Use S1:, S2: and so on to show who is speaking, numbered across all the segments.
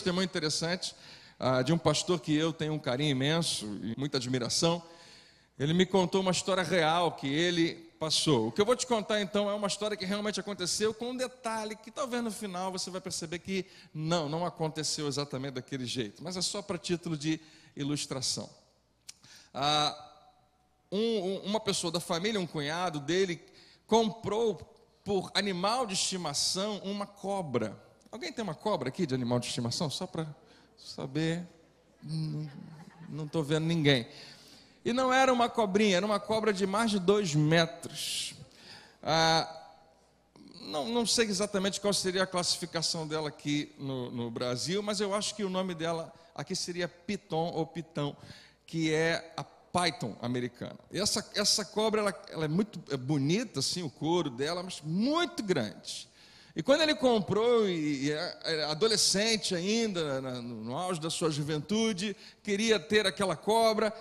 S1: testemunho interessante ah, de um pastor que eu tenho um carinho imenso e muita admiração. Ele me contou uma história real que ele passou. O que eu vou te contar então é uma história que realmente aconteceu, com um detalhe que talvez no final você vai perceber que não, não aconteceu exatamente daquele jeito, mas é só para título de ilustração. Ah, um, uma pessoa da família, um cunhado dele, comprou por animal de estimação uma cobra. Alguém tem uma cobra aqui de animal de estimação? Só para saber. Não estou vendo ninguém. E não era uma cobrinha, era uma cobra de mais de dois metros. Ah, não, não, sei exatamente qual seria a classificação dela aqui no, no, Brasil, mas eu acho que o nome dela aqui seria Piton ou Pitão, que é a Python americana. E essa, essa cobra ela, ela é muito é bonita, assim, o couro dela, mas muito grande. E quando ele comprou, e adolescente ainda, no auge da sua juventude, queria ter aquela cobra,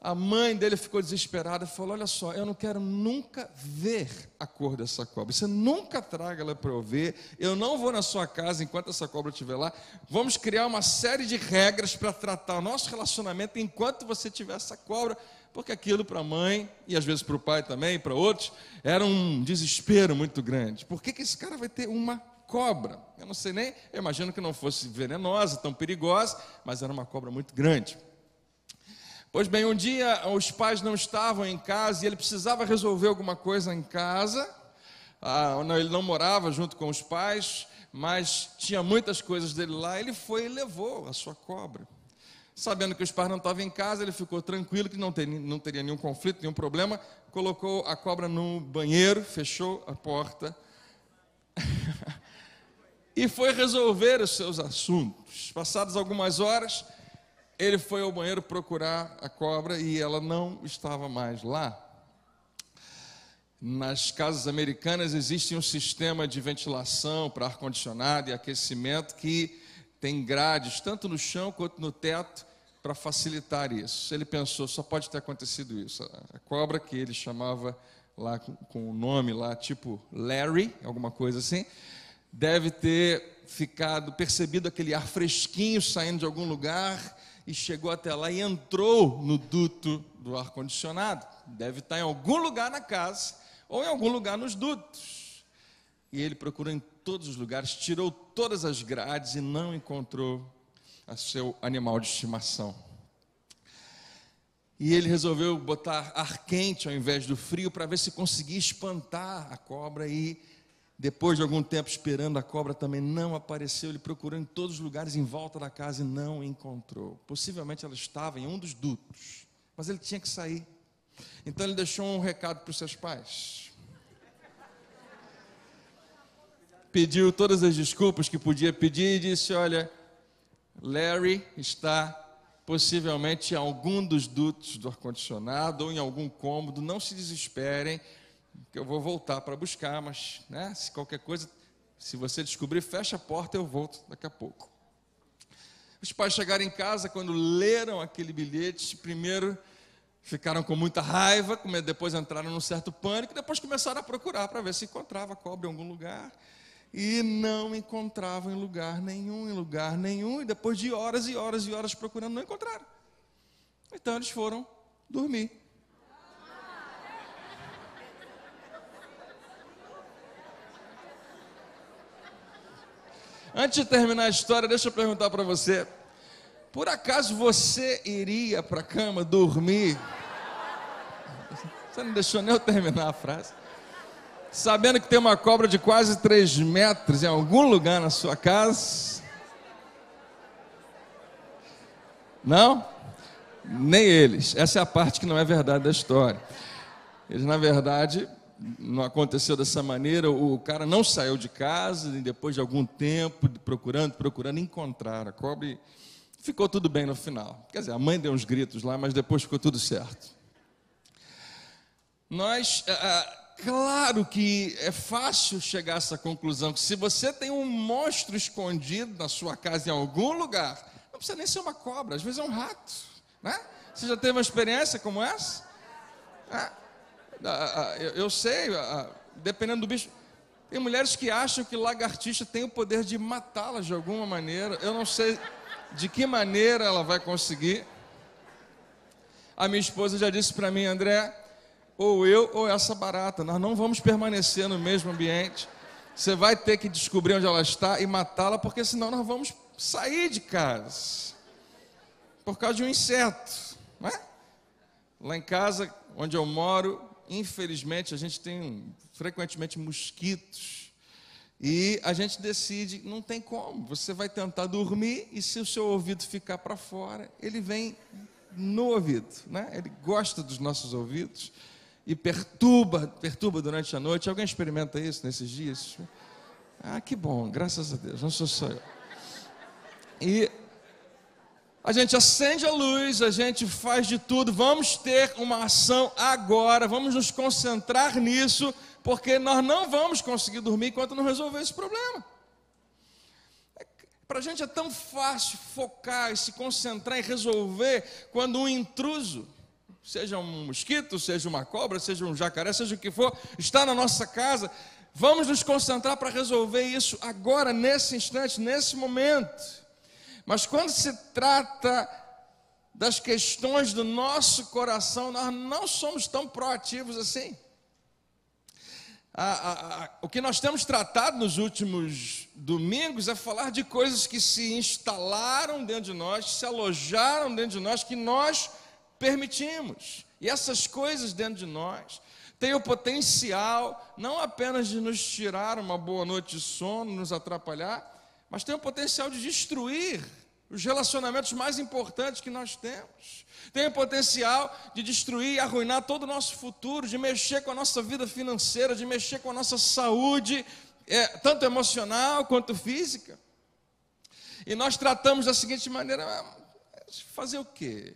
S1: a mãe dele ficou desesperada e falou: Olha só, eu não quero nunca ver a cor dessa cobra. Você nunca traga ela para eu ver. Eu não vou na sua casa enquanto essa cobra estiver lá. Vamos criar uma série de regras para tratar o nosso relacionamento enquanto você tiver essa cobra porque aquilo para a mãe, e às vezes para o pai também, para outros, era um desespero muito grande. Por que, que esse cara vai ter uma cobra? Eu não sei nem, eu imagino que não fosse venenosa, tão perigosa, mas era uma cobra muito grande. Pois bem, um dia os pais não estavam em casa e ele precisava resolver alguma coisa em casa. Ah, não, ele não morava junto com os pais, mas tinha muitas coisas dele lá. Ele foi e levou a sua cobra. Sabendo que os pais não estavam em casa, ele ficou tranquilo, que não, não teria nenhum conflito, nenhum problema. Colocou a cobra no banheiro, fechou a porta e foi resolver os seus assuntos. Passadas algumas horas, ele foi ao banheiro procurar a cobra e ela não estava mais lá. Nas casas americanas existe um sistema de ventilação para ar-condicionado e aquecimento que tem grades, tanto no chão quanto no teto, para facilitar isso. Ele pensou, só pode ter acontecido isso. A cobra que ele chamava lá com, o nome lá, tipo Larry, alguma coisa assim, deve ter ficado percebido aquele ar fresquinho saindo de algum lugar e chegou até lá e entrou no duto do ar condicionado. Deve estar tá em algum lugar na casa ou em algum lugar nos dutos. E ele procurou em todos os lugares, tirou todas as grades e não encontrou a seu animal de estimação. E ele resolveu botar ar quente ao invés do frio para ver se conseguia espantar a cobra. E depois de algum tempo esperando, a cobra também não apareceu. Ele procurou em todos os lugares em volta da casa e não encontrou. Possivelmente ela estava em um dos dutos, mas ele tinha que sair. Então ele deixou um recado para os seus pais. Pediu todas as desculpas que podia pedir e disse: Olha, Larry está possivelmente em algum dos dutos do ar-condicionado ou em algum cômodo. Não se desesperem, que eu vou voltar para buscar, mas né, se qualquer coisa, se você descobrir, fecha a porta, eu volto daqui a pouco. Os pais chegaram em casa, quando leram aquele bilhete, primeiro ficaram com muita raiva, depois entraram num certo pânico, depois começaram a procurar para ver se encontrava cobre em algum lugar. E não encontravam em lugar nenhum, em lugar nenhum, e depois de horas e horas e horas procurando, não encontraram. Então eles foram dormir. Antes de terminar a história, deixa eu perguntar para você: por acaso você iria para a cama dormir? Você não deixou nem eu terminar a frase sabendo que tem uma cobra de quase 3 metros em algum lugar na sua casa? Não? Nem eles. Essa é a parte que não é verdade da história. Eles, na verdade, não aconteceu dessa maneira. O cara não saiu de casa e depois de algum tempo procurando, procurando, encontrar a cobra. E ficou tudo bem no final. Quer dizer, a mãe deu uns gritos lá, mas depois ficou tudo certo. Nós. Eh, eh, claro que é fácil chegar a essa conclusão, que se você tem um monstro escondido na sua casa em algum lugar, não precisa nem ser uma cobra, às vezes é um rato, né? Você já teve uma experiência como essa? É. Ah, ah, ah, eu, eu sei, dependendo do bicho, tem mulheres que acham que lagartixa tem o poder de matá-las de alguma maneira. Eu não sei de que maneira ela vai conseguir. A minha esposa já disse para mim, André, ou eu ou essa barata. Nós não vamos permanecer no mesmo ambiente. Você vai ter que descobrir onde ela está e matá-la, porque senão nós vamos sair de casa por causa de um inseto, não é? Lá em casa, onde eu moro, infelizmente a gente tem frequentemente mosquitos. E a gente decide, não tem como. Você vai tentar dormir e se o seu ouvido ficar para fora, ele vem no ouvido, né? Ele gosta dos nossos ouvidos e perturba, perturba durante a noite. Alguém experimenta isso nesses dias? Ah, que bom, graças a Deus, não sou só eu. E a gente acende a luz, a gente faz de tudo, vamos ter uma ação agora, vamos nos concentrar nisso, porque nós não vamos conseguir dormir enquanto não resolver esse problema. É Para a gente é tão fácil focar e se concentrar e resolver quando um intruso seja um mosquito, seja uma cobra, seja um jacaré, seja o que for, está na nossa casa. Vamos nos concentrar para resolver isso agora, nesse instante, nesse momento. Mas quando se trata das questões do nosso coração, nós não somos tão proativos assim. A, a, a, o que nós temos tratado nos últimos domingos é falar de coisas que se instalaram dentro de nós, se alojaram dentro de nós, que nós permitimos. E essas coisas dentro de nós têm o potencial não apenas de nos tirar uma boa noite de sono, nos atrapalhar, mas tem o potencial de destruir os relacionamentos mais importantes que nós temos. Tem o potencial de destruir e arruinar todo o nosso futuro, de mexer com a nossa vida financeira, de mexer com a nossa saúde, é, tanto emocional quanto física. E nós tratamos da seguinte maneira: ah, fazer o quê?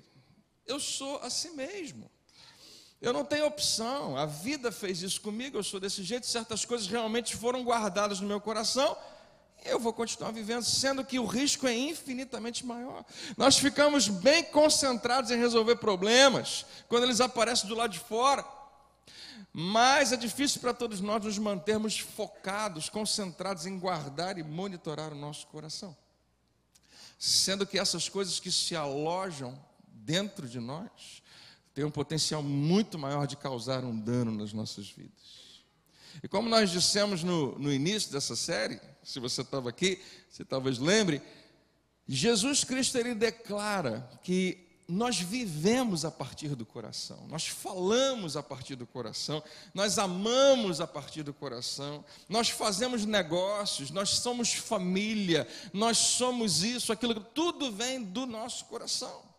S1: Eu sou assim mesmo. Eu não tenho opção. A vida fez isso comigo, eu sou desse jeito. Certas coisas realmente foram guardadas no meu coração. Eu vou continuar vivendo, sendo que o risco é infinitamente maior. Nós ficamos bem concentrados em resolver problemas quando eles aparecem do lado de fora. Mas é difícil para todos nós nos mantermos focados, concentrados em guardar e monitorar o nosso coração. Sendo que essas coisas que se alojam dentro de nós tem um potencial muito maior de causar um dano nas nossas vidas. E como nós dissemos no, no início dessa série, se você estava aqui, você talvez lembre, Jesus Cristo ele declara que nós vivemos a partir do coração, nós falamos a partir do coração, nós amamos a partir do coração, nós fazemos negócios, nós somos família, nós somos isso, aquilo, tudo vem do nosso coração.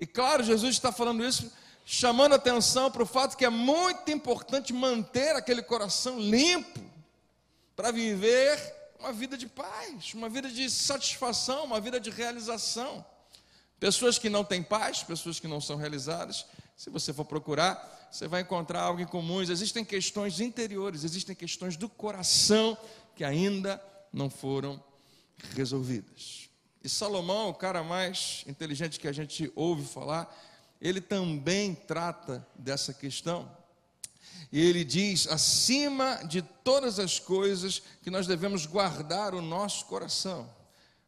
S1: E claro, Jesus está falando isso chamando atenção para o fato que é muito importante manter aquele coração limpo para viver uma vida de paz, uma vida de satisfação, uma vida de realização. Pessoas que não têm paz, pessoas que não são realizadas, se você for procurar, você vai encontrar algo em comum. Existem questões interiores, existem questões do coração que ainda não foram resolvidas. E Salomão, o cara mais inteligente que a gente ouve falar, ele também trata dessa questão. E ele diz: acima de todas as coisas que nós devemos guardar o nosso coração,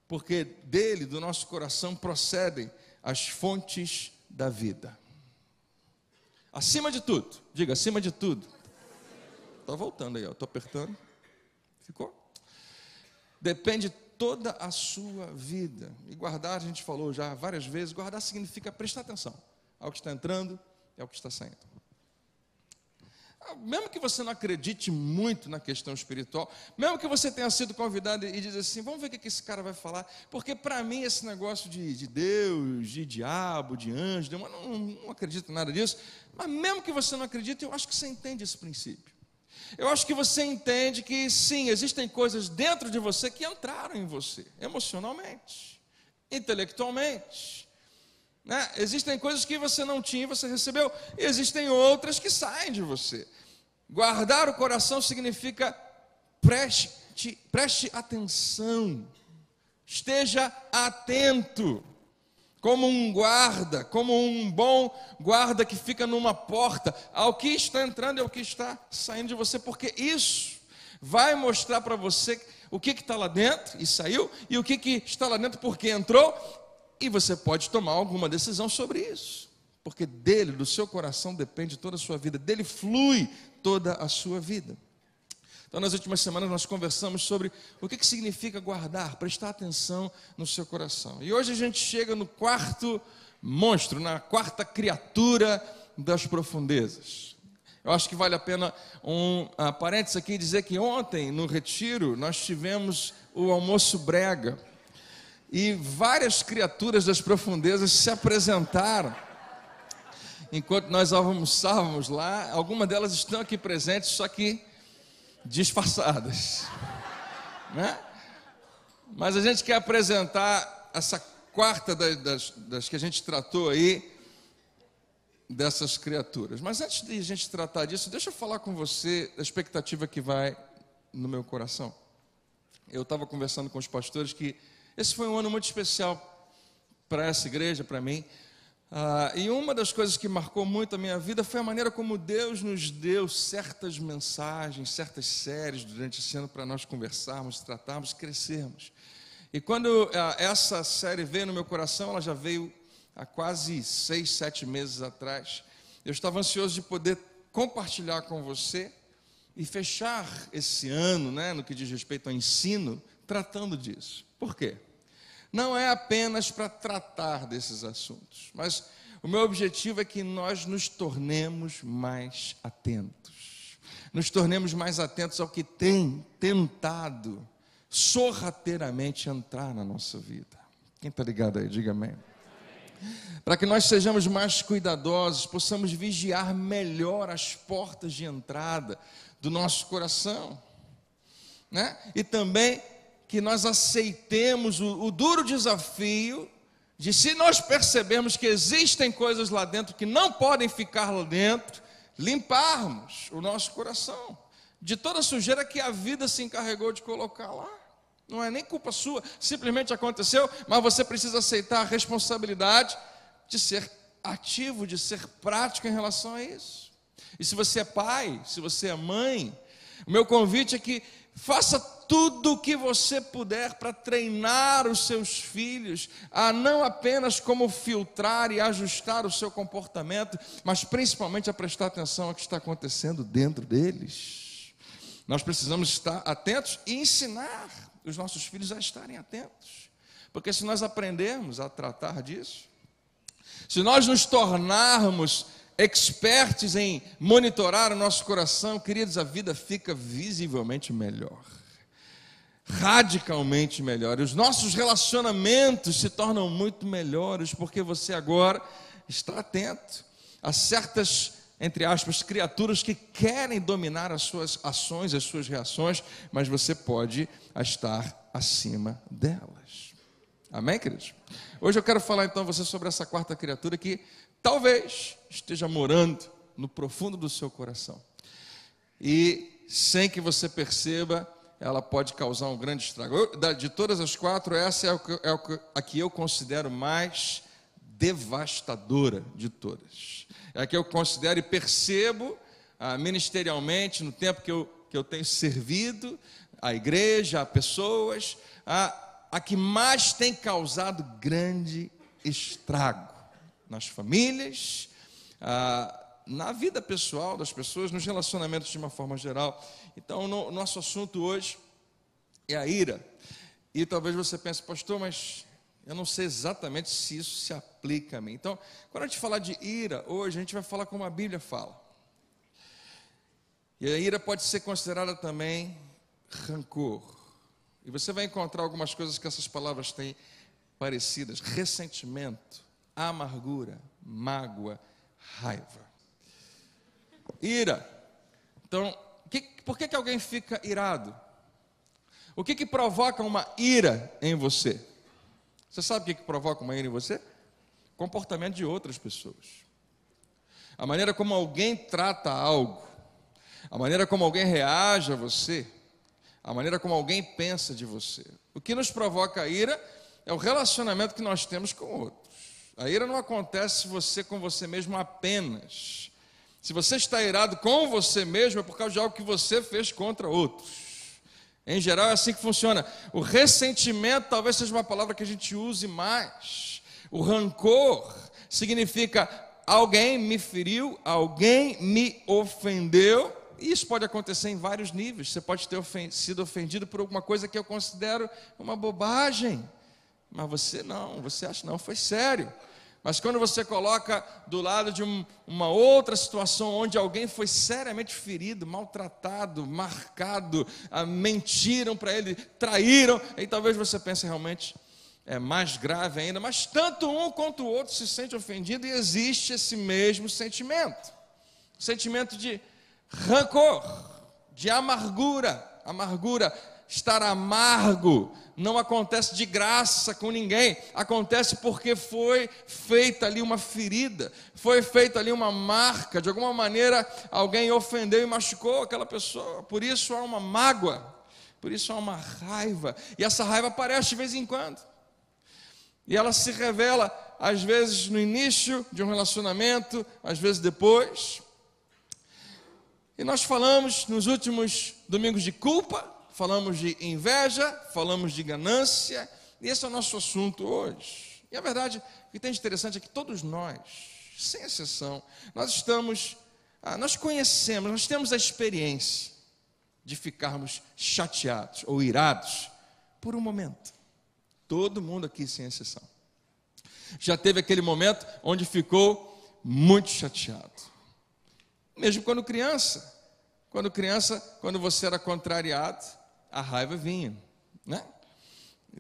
S1: porque dele, do nosso coração, procedem as fontes da vida. Acima de tudo, diga acima de tudo. Está voltando aí, estou apertando. Ficou? Depende toda a sua vida. E guardar, a gente falou já várias vezes, guardar significa prestar atenção ao que está entrando e ao que está saindo. Ah, mesmo que você não acredite muito na questão espiritual, mesmo que você tenha sido convidado e diz assim, vamos ver o que esse cara vai falar, porque para mim esse negócio de, de, Deus, de diabo, de anjo, eu não, não acredito em nada disso, mas mesmo que você não acredite, eu acho que você entende esse princípio. Eu acho que você entende que sim, existem coisas dentro de você que entraram em você, emocionalmente, intelectualmente. Né? Existem coisas que você não tinha e você recebeu, e existem outras que saem de você. Guardar o coração significa preste, preste atenção, esteja atento como um guarda, como um bom guarda que fica numa porta, ao que está entrando e ao que está saindo de você, porque isso vai mostrar para você o que está lá dentro e saiu, e o que, que está lá dentro porque entrou, e você pode tomar alguma decisão sobre isso, porque dele, do seu coração, depende toda a sua vida, dele flui toda a sua vida. Então, nas últimas semanas, nós conversamos sobre o que, que significa guardar, prestar atenção no seu coração. E hoje a gente chega no quarto monstro, na quarta criatura das profundezas. Eu acho que vale a pena um uh, parênteses aqui dizer que ontem, no retiro, nós tivemos o almoço brega. E várias criaturas das profundezas se apresentaram. Enquanto nós almoçávamos lá, algumas delas estão aqui presentes, só que disfarçadas. Né? Mas a gente quer apresentar essa quarta das, das que a gente tratou aí, dessas criaturas. Mas antes de a gente tratar disso, deixa eu falar com você a expectativa que vai no meu coração. Eu estava conversando com os pastores que esse foi um ano muito especial para essa igreja, para mim, ah, e uma das coisas que marcou muito a minha vida foi a maneira como Deus nos deu certas mensagens, certas séries durante esse ano para nós conversarmos, tratarmos, crescermos. E quando ah, essa série veio no meu coração, ela já veio há quase seis, sete meses atrás. Eu estava ansioso de poder compartilhar com você e fechar esse ano, né, no que diz respeito ao ensino, tratando disso. Por quê? não é apenas para tratar desses assuntos, mas o meu objetivo é que nós nos tornemos mais atentos, nos tornemos mais atentos ao que tem tentado sorrateiramente entrar na nossa vida. Quem está ligado aí, diga amém. Para que nós sejamos mais cuidadosos, possamos vigiar melhor as portas de entrada do nosso coração, né? E também que nós aceitemos o, o duro desafio de, se nós percebermos que existem coisas lá dentro que não podem ficar lá dentro, limparmos o nosso coração de toda a sujeira que a vida se encarregou de colocar lá. Não é nem culpa sua, simplesmente aconteceu, mas você precisa aceitar a responsabilidade de ser ativo, de ser prático em relação a isso. E se você é pai, se você é mãe, o meu convite é que faça tudo o que você puder para treinar os seus filhos a não apenas como filtrar e ajustar o seu comportamento, mas principalmente a prestar atenção ao que está acontecendo dentro deles. Nós precisamos estar atentos e ensinar os nossos filhos a estarem atentos, porque se nós aprendermos a tratar disso, se nós nos tornarmos expertos em monitorar o nosso coração, queridos, a vida fica visivelmente melhor, radicalmente melhor. E os nossos relacionamentos se tornam muito melhores porque você agora está atento a certas entre aspas, criaturas que querem dominar as suas ações, as suas reações, mas você pode estar acima delas. Amém, queridos? Hoje eu quero falar então a você sobre essa quarta criatura que talvez esteja morando no profundo do seu coração. E sem que você perceba, ela pode causar um grande estrago. Eu, de todas as quatro, essa é, o, é a que eu considero mais devastadora de todas. É a que eu considero e percebo ah, ministerialmente, no tempo que eu, que eu tenho servido à igreja, a pessoas, a, ah, a que mais tem causado grande estrago nas famílias, ah, na vida pessoal das pessoas, nos relacionamentos de uma forma geral. Então, o nosso assunto hoje é a ira. E talvez você pense, pastor, mas eu não sei exatamente se isso se aplica a mim. Então, quando a gente falar de ira hoje, a gente vai falar como a Bíblia fala. E a ira pode ser considerada também rancor. E você vai encontrar algumas coisas que essas palavras têm parecidas: ressentimento, amargura, mágoa, raiva. Ira. Então, que, por que, que alguém fica irado? O que, que provoca uma ira em você? Você sabe o que, que provoca uma ira em você? Comportamento de outras pessoas. A maneira como alguém trata algo, a maneira como alguém reage a você, a maneira como alguém pensa de você. O que nos provoca a ira é o relacionamento que nós temos com o outro. A ira não acontece você com você mesmo apenas. Se você está irado com você mesmo, é por causa de algo que você fez contra outros. Em geral é assim que funciona. O ressentimento talvez seja uma palavra que a gente use mais. O rancor significa alguém me feriu, alguém me ofendeu. E isso pode acontecer em vários níveis. Você pode ter sido ofendido por alguma coisa que eu considero uma bobagem. Mas você não, você acha não, foi sério. Mas quando você coloca do lado de um, uma outra situação onde alguém foi seriamente ferido, maltratado, marcado, ah, mentiram para ele, traíram, aí talvez você pense realmente é mais grave ainda, mas tanto um quanto o outro se sente ofendido e existe esse mesmo sentimento. Sentimento de rancor, de amargura, amargura estar amargo não acontece de graça com ninguém, acontece porque foi feita ali uma ferida, foi feita ali uma marca, de alguma maneira alguém ofendeu e machucou aquela pessoa, por isso há uma mágoa, por isso há uma raiva, e essa raiva aparece de vez em quando, e ela se revela, às vezes no início de um relacionamento, às vezes depois. E nós falamos nos últimos domingos de culpa, falamos de inveja, falamos de ganância, e esse é o nosso assunto hoje. E a verdade o que tem de interessante é que todos nós, sem exceção, nós estamos, ah, nós conhecemos, nós temos a experiência de ficarmos chateados ou irados por um momento. Todo mundo aqui, sem exceção. Já teve aquele momento onde ficou muito chateado. Mesmo quando criança. Quando criança, quando você era contrariado, a raiva vinha. Né?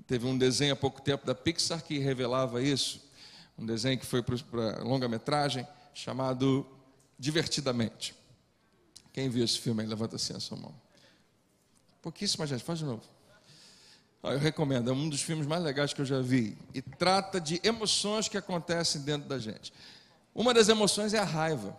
S1: Teve um desenho há pouco tempo da Pixar que revelava isso. Um desenho que foi para longa-metragem chamado Divertidamente. Quem viu esse filme aí, levanta assim a sua mão. Pouquíssima gente, faz de novo. Eu recomendo, é um dos filmes mais legais que eu já vi. E trata de emoções que acontecem dentro da gente. Uma das emoções é a raiva.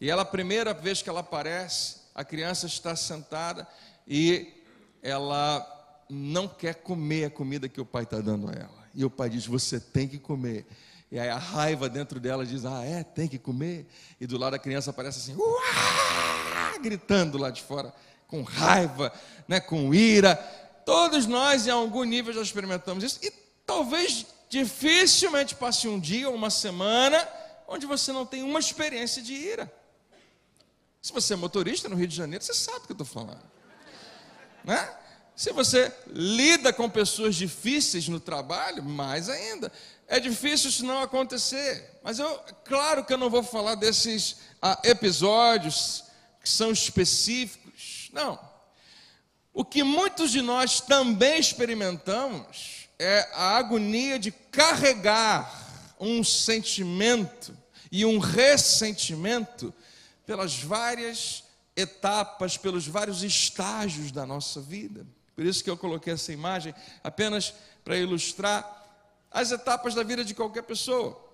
S1: E ela, a primeira vez que ela aparece, a criança está sentada e ela não quer comer a comida que o pai está dando a ela. E o pai diz: Você tem que comer. E aí a raiva dentro dela diz: Ah, é, tem que comer. E do lado a criança aparece assim, Uá! gritando lá de fora, com raiva, né, com ira. Todos nós, em algum nível, já experimentamos isso. E talvez dificilmente passe um dia ou uma semana onde você não tem uma experiência de ira. Se você é motorista no Rio de Janeiro, você sabe o que eu estou falando. Né? Se você lida com pessoas difíceis no trabalho, mais ainda. É difícil isso não acontecer. Mas eu, claro que eu não vou falar desses ah, episódios que são específicos. Não. O que muitos de nós também experimentamos é a agonia de carregar um sentimento e um ressentimento pelas várias etapas, pelos vários estágios da nossa vida. Por isso que eu coloquei essa imagem apenas para ilustrar as etapas da vida de qualquer pessoa.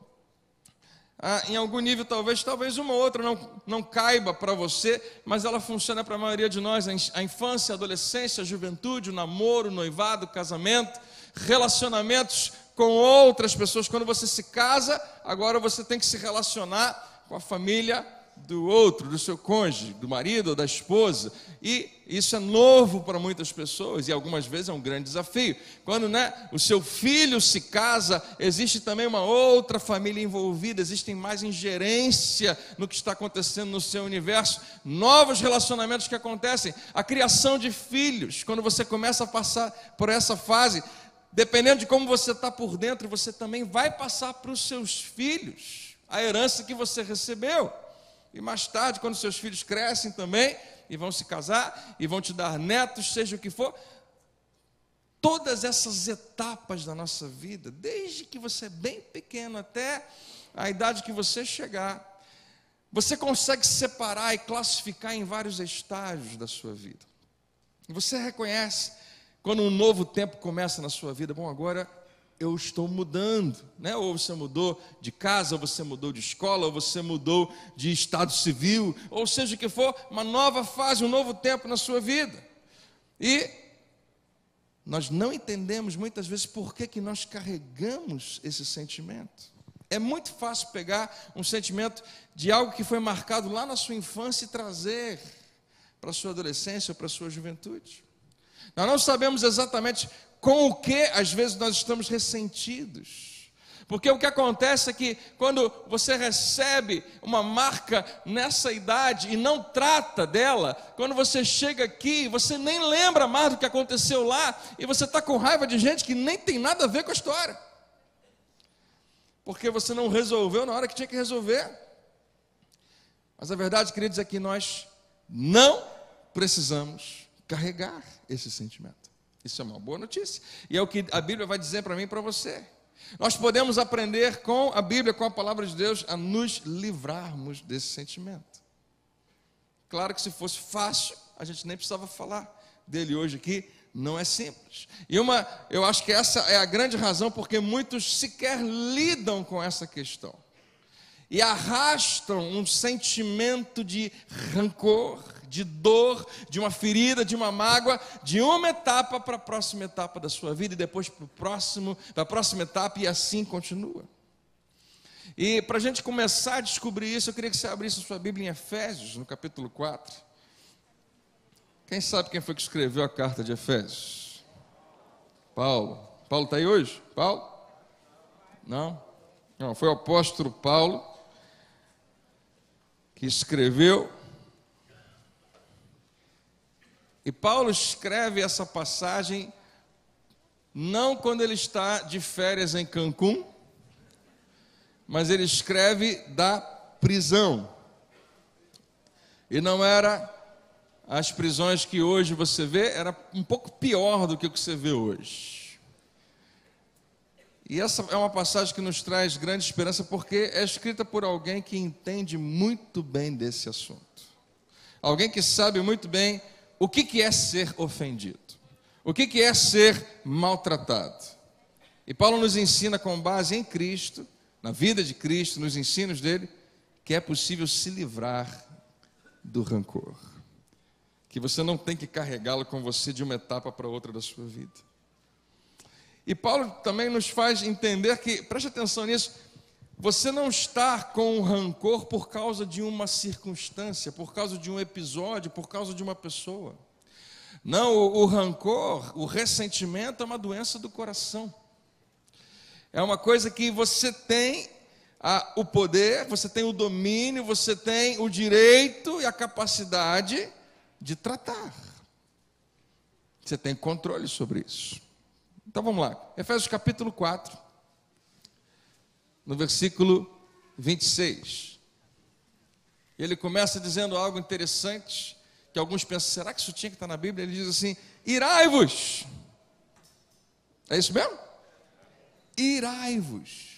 S1: Ah, em algum nível, talvez, talvez uma ou outra não, não caiba para você, mas ela funciona para a maioria de nós: a infância, a adolescência, a juventude, o namoro, o noivado, o casamento, relacionamentos com outras pessoas. Quando você se casa, agora você tem que se relacionar com a família do outro, do seu cônjuge, do marido ou da esposa. E isso é novo para muitas pessoas e algumas vezes é um grande desafio. Quando né, o seu filho se casa, existe também uma outra família envolvida, existem mais ingerência no que está acontecendo no seu universo, novos relacionamentos que acontecem, a criação de filhos. Quando você começa a passar por essa fase, dependendo de como você está por dentro, você também vai passar para os seus filhos a herança que você recebeu e mais tarde, quando seus filhos crescem também, e vão se casar, e vão te dar netos, seja o que for. Todas essas etapas da nossa vida, desde que você é bem pequeno até a idade que você chegar, você consegue separar e classificar em vários estágios da sua vida. você reconhece quando um novo tempo começa na sua vida. Bom, agora eu estou mudando, né? Ou você mudou de casa, ou você mudou de escola, ou você mudou de estado civil, ou seja o que for, uma nova fase, um novo tempo na sua vida. E nós não entendemos muitas vezes por que, que nós carregamos esse sentimento. É muito fácil pegar um sentimento de algo que foi marcado lá na sua infância e trazer para a sua adolescência ou para a sua juventude. Nós não sabemos exatamente com o que às vezes nós estamos ressentidos. Porque o que acontece é que quando você recebe uma marca nessa idade e não trata dela, quando você chega aqui, você nem lembra mais do que aconteceu lá e você está com raiva de gente que nem tem nada a ver com a história. Porque você não resolveu na hora que tinha que resolver. Mas a verdade, queridos, é que nós não precisamos carregar esse sentimento. Isso é uma boa notícia. E é o que a Bíblia vai dizer para mim e para você. Nós podemos aprender com a Bíblia, com a palavra de Deus, a nos livrarmos desse sentimento. Claro que se fosse fácil, a gente nem precisava falar dele hoje aqui, não é simples. E uma, eu acho que essa é a grande razão porque muitos sequer lidam com essa questão e arrastam um sentimento de rancor, de dor, de uma ferida, de uma mágoa, de uma etapa para a próxima etapa da sua vida e depois para, o próximo, para a próxima etapa e assim continua. E para a gente começar a descobrir isso, eu queria que você abrisse a sua Bíblia em Efésios, no capítulo 4. Quem sabe quem foi que escreveu a carta de Efésios? Paulo. Paulo está aí hoje? Paulo? Não? Não, foi o apóstolo Paulo que escreveu E Paulo escreve essa passagem não quando ele está de férias em Cancún, mas ele escreve da prisão. E não era as prisões que hoje você vê, era um pouco pior do que o que você vê hoje. E essa é uma passagem que nos traz grande esperança, porque é escrita por alguém que entende muito bem desse assunto. Alguém que sabe muito bem o que, que é ser ofendido? O que, que é ser maltratado? E Paulo nos ensina, com base em Cristo, na vida de Cristo, nos ensinos dele, que é possível se livrar do rancor. Que você não tem que carregá-lo com você de uma etapa para outra da sua vida. E Paulo também nos faz entender que, preste atenção nisso, você não está com rancor por causa de uma circunstância, por causa de um episódio, por causa de uma pessoa. Não, o, o rancor, o ressentimento é uma doença do coração. É uma coisa que você tem a, o poder, você tem o domínio, você tem o direito e a capacidade de tratar. Você tem controle sobre isso. Então vamos lá. Efésios capítulo 4 no versículo 26. Ele começa dizendo algo interessante, que alguns pensam, será que isso tinha que estar na Bíblia? Ele diz assim: irai-vos. É isso mesmo? Irai-vos.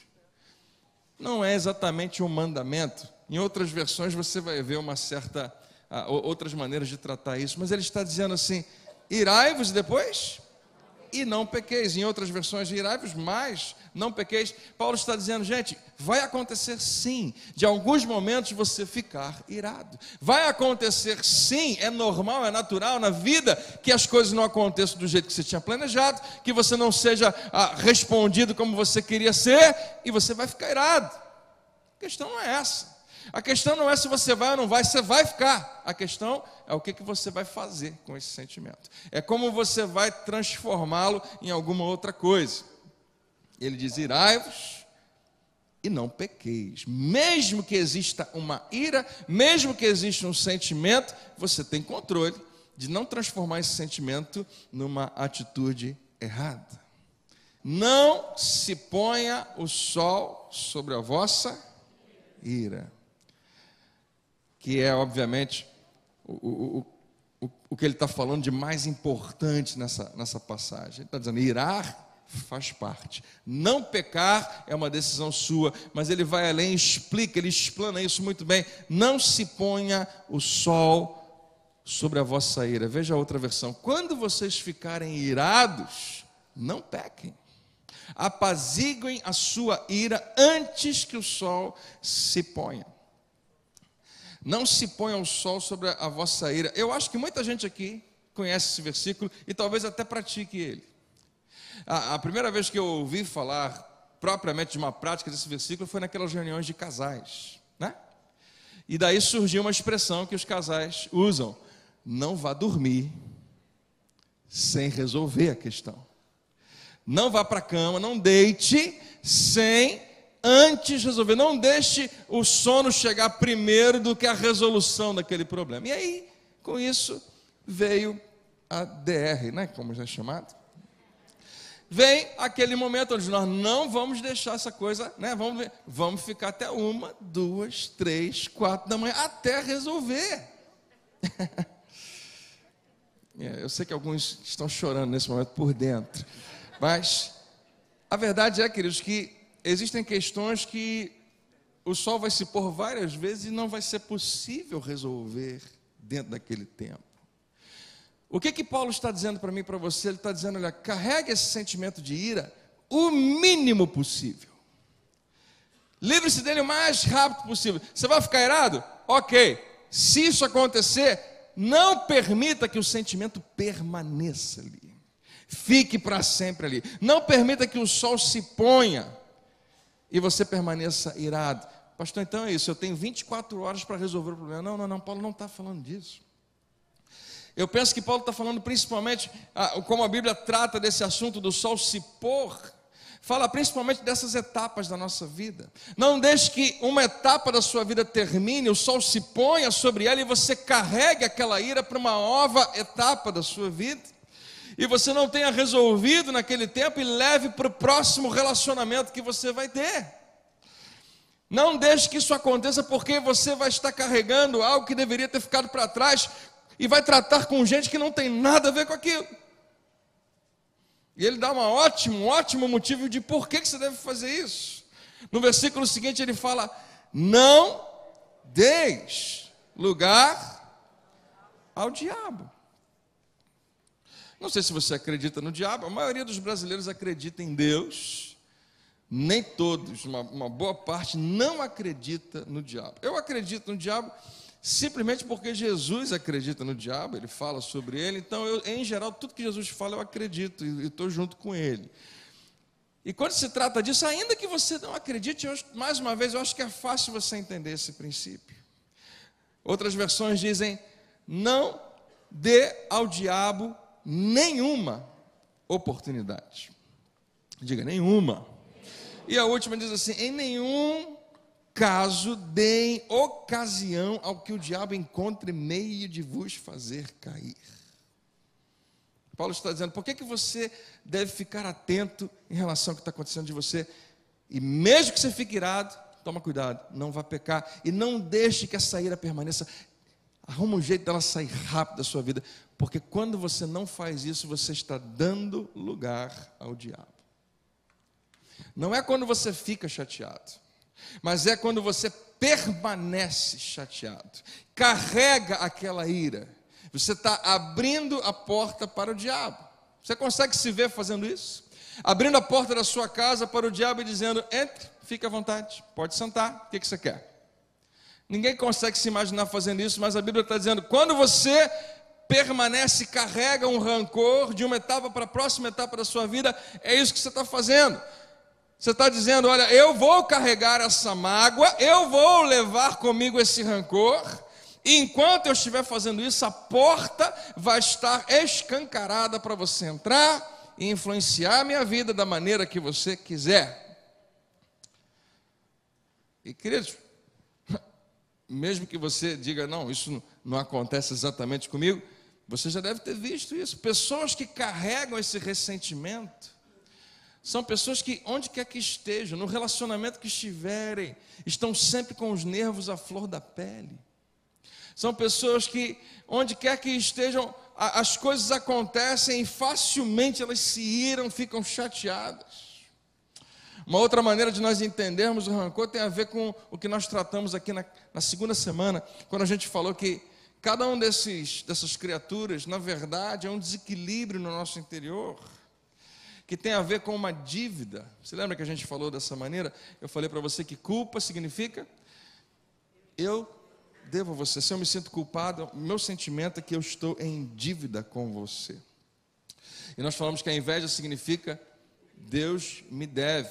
S1: Não é exatamente um mandamento. Em outras versões você vai ver uma certa, uh, outras maneiras de tratar isso, mas ele está dizendo assim: irai-vos depois e não pequeis. Em outras versões, irai-vos, mas não pequeis. Paulo está dizendo, gente, vai acontecer sim, de alguns momentos você ficar irado. Vai acontecer sim, é normal, é natural na vida que as coisas não aconteçam do jeito que você tinha planejado, que você não seja ah, respondido como você queria ser, e você vai ficar irado. A questão não é essa. A questão não é se você vai ou não vai, você vai ficar. A questão é o que, que você vai fazer com esse sentimento. É como você vai transformá-lo em alguma outra coisa. Ele diz: irai-vos e não pequeis. Mesmo que exista uma ira, mesmo que exista um sentimento, você tem controle de não transformar esse sentimento numa atitude errada. Não se ponha o sol sobre a vossa ira que é, obviamente, o, o, o, o que ele está falando de mais importante nessa, nessa passagem. Ele está dizendo: irar faz parte. Não pecar é uma decisão sua, mas ele vai além, explica, ele explana isso muito bem. Não se ponha o sol sobre a vossa ira. Veja a outra versão. Quando vocês ficarem irados, não pequem. Apaziguem a sua ira antes que o sol se ponha. Não se ponha o sol sobre a vossa ira. Eu acho que muita gente aqui conhece esse versículo e talvez até pratique ele. A, a primeira vez que eu ouvi falar propriamente de uma prática desse versículo foi naquelas reuniões de casais, né? E daí surgiu uma expressão que os casais usam: não vá dormir sem resolver a questão. Não vá para a cama, não deite sem antes resolver. Não deixe o sono chegar primeiro do que a resolução daquele problema. E aí, com isso, veio a DR, né? Como já é chamado. Vem aquele momento onde nós não vamos deixar essa coisa, né? Vamos, vamos ficar até uma, duas, três, quatro da manhã, até resolver. É, eu sei que alguns estão chorando nesse momento por dentro, mas a verdade é, queridos, que existem questões que o sol vai se pôr várias vezes e não vai ser possível resolver dentro daquele tempo. O que que Paulo está dizendo para mim e para você? Ele está dizendo: olha, carregue esse sentimento de ira o mínimo possível. Livre-se dele o mais rápido possível. Você vai ficar irado? Ok. Se isso acontecer, não permita que o sentimento permaneça ali. Fique para sempre ali. Não permita que o sol se ponha e você permaneça irado. Pastor, então é isso, eu tenho 24 horas para resolver o problema. Não, não, não, Paulo não está falando disso. Eu penso que Paulo está falando principalmente, ah, como a Bíblia trata desse assunto do sol se pôr, fala principalmente dessas etapas da nossa vida. Não deixe que uma etapa da sua vida termine, o sol se ponha sobre ela e você carregue aquela ira para uma nova etapa da sua vida e você não tenha resolvido naquele tempo e leve para o próximo relacionamento que você vai ter. Não deixe que isso aconteça, porque você vai estar carregando algo que deveria ter ficado para trás e vai tratar com gente que não tem nada a ver com aquilo. E ele dá uma ótima, um ótimo motivo de por que você deve fazer isso. No versículo seguinte ele fala: Não deixe lugar ao diabo. Não sei se você acredita no diabo, a maioria dos brasileiros acredita em Deus, nem todos, uma, uma boa parte não acredita no diabo. Eu acredito no diabo simplesmente porque Jesus acredita no diabo, ele fala sobre ele, então eu, em geral, tudo que Jesus fala eu acredito e estou junto com ele. E quando se trata disso, ainda que você não acredite, eu, mais uma vez, eu acho que é fácil você entender esse princípio. Outras versões dizem: não dê ao diabo nenhuma oportunidade. Diga, nenhuma. E a última diz assim: em nenhum caso deem ocasião ao que o diabo encontre meio de vos fazer cair. Paulo está dizendo: por que, que você deve ficar atento em relação ao que está acontecendo de você? E mesmo que você fique irado, toma cuidado, não vá pecar e não deixe que a saída permaneça. Arruma um jeito dela sair rápido da sua vida, porque quando você não faz isso, você está dando lugar ao diabo. Não é quando você fica chateado, mas é quando você permanece chateado, carrega aquela ira. Você está abrindo a porta para o diabo. Você consegue se ver fazendo isso? Abrindo a porta da sua casa para o diabo e dizendo: entre, fica à vontade, pode sentar, o que, que você quer? Ninguém consegue se imaginar fazendo isso, mas a Bíblia está dizendo: quando você permanece, carrega um rancor de uma etapa para a próxima etapa da sua vida, é isso que você está fazendo. Você está dizendo: olha, eu vou carregar essa mágoa, eu vou levar comigo esse rancor, e enquanto eu estiver fazendo isso, a porta vai estar escancarada para você entrar e influenciar a minha vida da maneira que você quiser. E queridos, mesmo que você diga, não, isso não acontece exatamente comigo, você já deve ter visto isso. Pessoas que carregam esse ressentimento são pessoas que, onde quer que estejam, no relacionamento que estiverem, estão sempre com os nervos à flor da pele. São pessoas que, onde quer que estejam, as coisas acontecem e facilmente elas se iram, ficam chateadas. Uma outra maneira de nós entendermos o rancor tem a ver com o que nós tratamos aqui na, na segunda semana, quando a gente falou que Cada um desses, dessas criaturas, na verdade, é um desequilíbrio no nosso interior que tem a ver com uma dívida. Você lembra que a gente falou dessa maneira? Eu falei para você que culpa significa eu devo a você. Se eu me sinto culpado, meu sentimento é que eu estou em dívida com você. E nós falamos que a inveja significa Deus me deve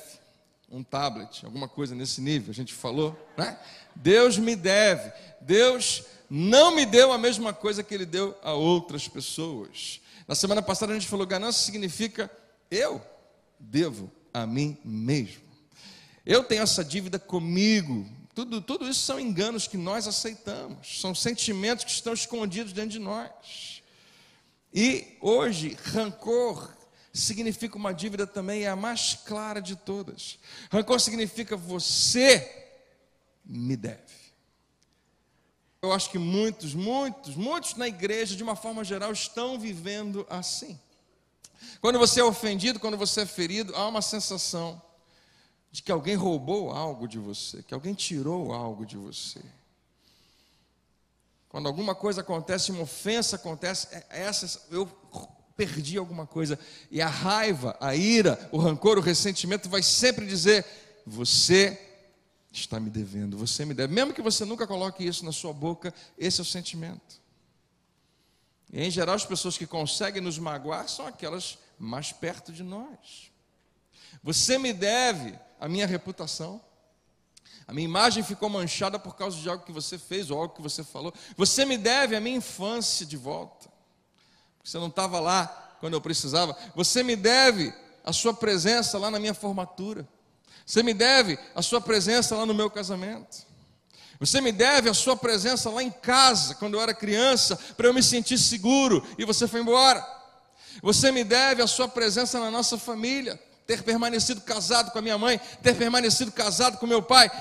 S1: um tablet, alguma coisa nesse nível. A gente falou, né? Deus me deve. Deus não me deu a mesma coisa que ele deu a outras pessoas. Na semana passada a gente falou: ganância significa eu devo a mim mesmo. Eu tenho essa dívida comigo. Tudo, tudo isso são enganos que nós aceitamos, são sentimentos que estão escondidos dentro de nós. E hoje, rancor significa uma dívida também, é a mais clara de todas. Rancor significa você me deve. Eu acho que muitos, muitos, muitos na igreja, de uma forma geral, estão vivendo assim. Quando você é ofendido, quando você é ferido, há uma sensação de que alguém roubou algo de você, que alguém tirou algo de você. Quando alguma coisa acontece, uma ofensa acontece, é, é essa eu perdi alguma coisa. E a raiva, a ira, o rancor, o ressentimento vai sempre dizer: você está me devendo, você me deve. Mesmo que você nunca coloque isso na sua boca, esse é o sentimento. E, em geral, as pessoas que conseguem nos magoar são aquelas mais perto de nós. Você me deve a minha reputação. A minha imagem ficou manchada por causa de algo que você fez ou algo que você falou. Você me deve a minha infância de volta. Porque você não estava lá quando eu precisava. Você me deve a sua presença lá na minha formatura. Você me deve a sua presença lá no meu casamento. Você me deve a sua presença lá em casa, quando eu era criança, para eu me sentir seguro e você foi embora. Você me deve a sua presença na nossa família, ter permanecido casado com a minha mãe, ter permanecido casado com meu pai.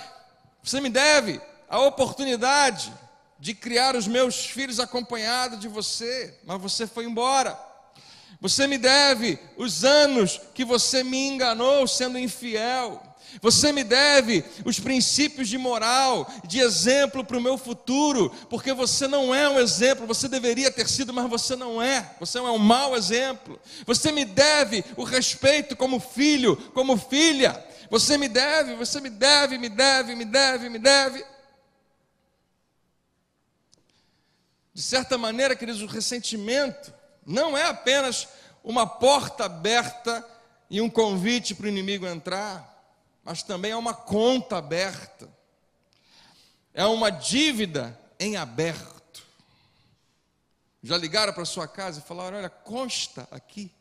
S1: Você me deve a oportunidade de criar os meus filhos acompanhados de você, mas você foi embora. Você me deve os anos que você me enganou sendo infiel. Você me deve os princípios de moral, de exemplo para o meu futuro, porque você não é um exemplo, você deveria ter sido, mas você não é, você é um mau exemplo. Você me deve o respeito como filho, como filha. Você me deve, você me deve, me deve, me deve, me deve. De certa maneira, queridos, o ressentimento não é apenas uma porta aberta e um convite para o inimigo entrar mas também é uma conta aberta, é uma dívida em aberto. Já ligaram para sua casa e falaram: olha, consta aqui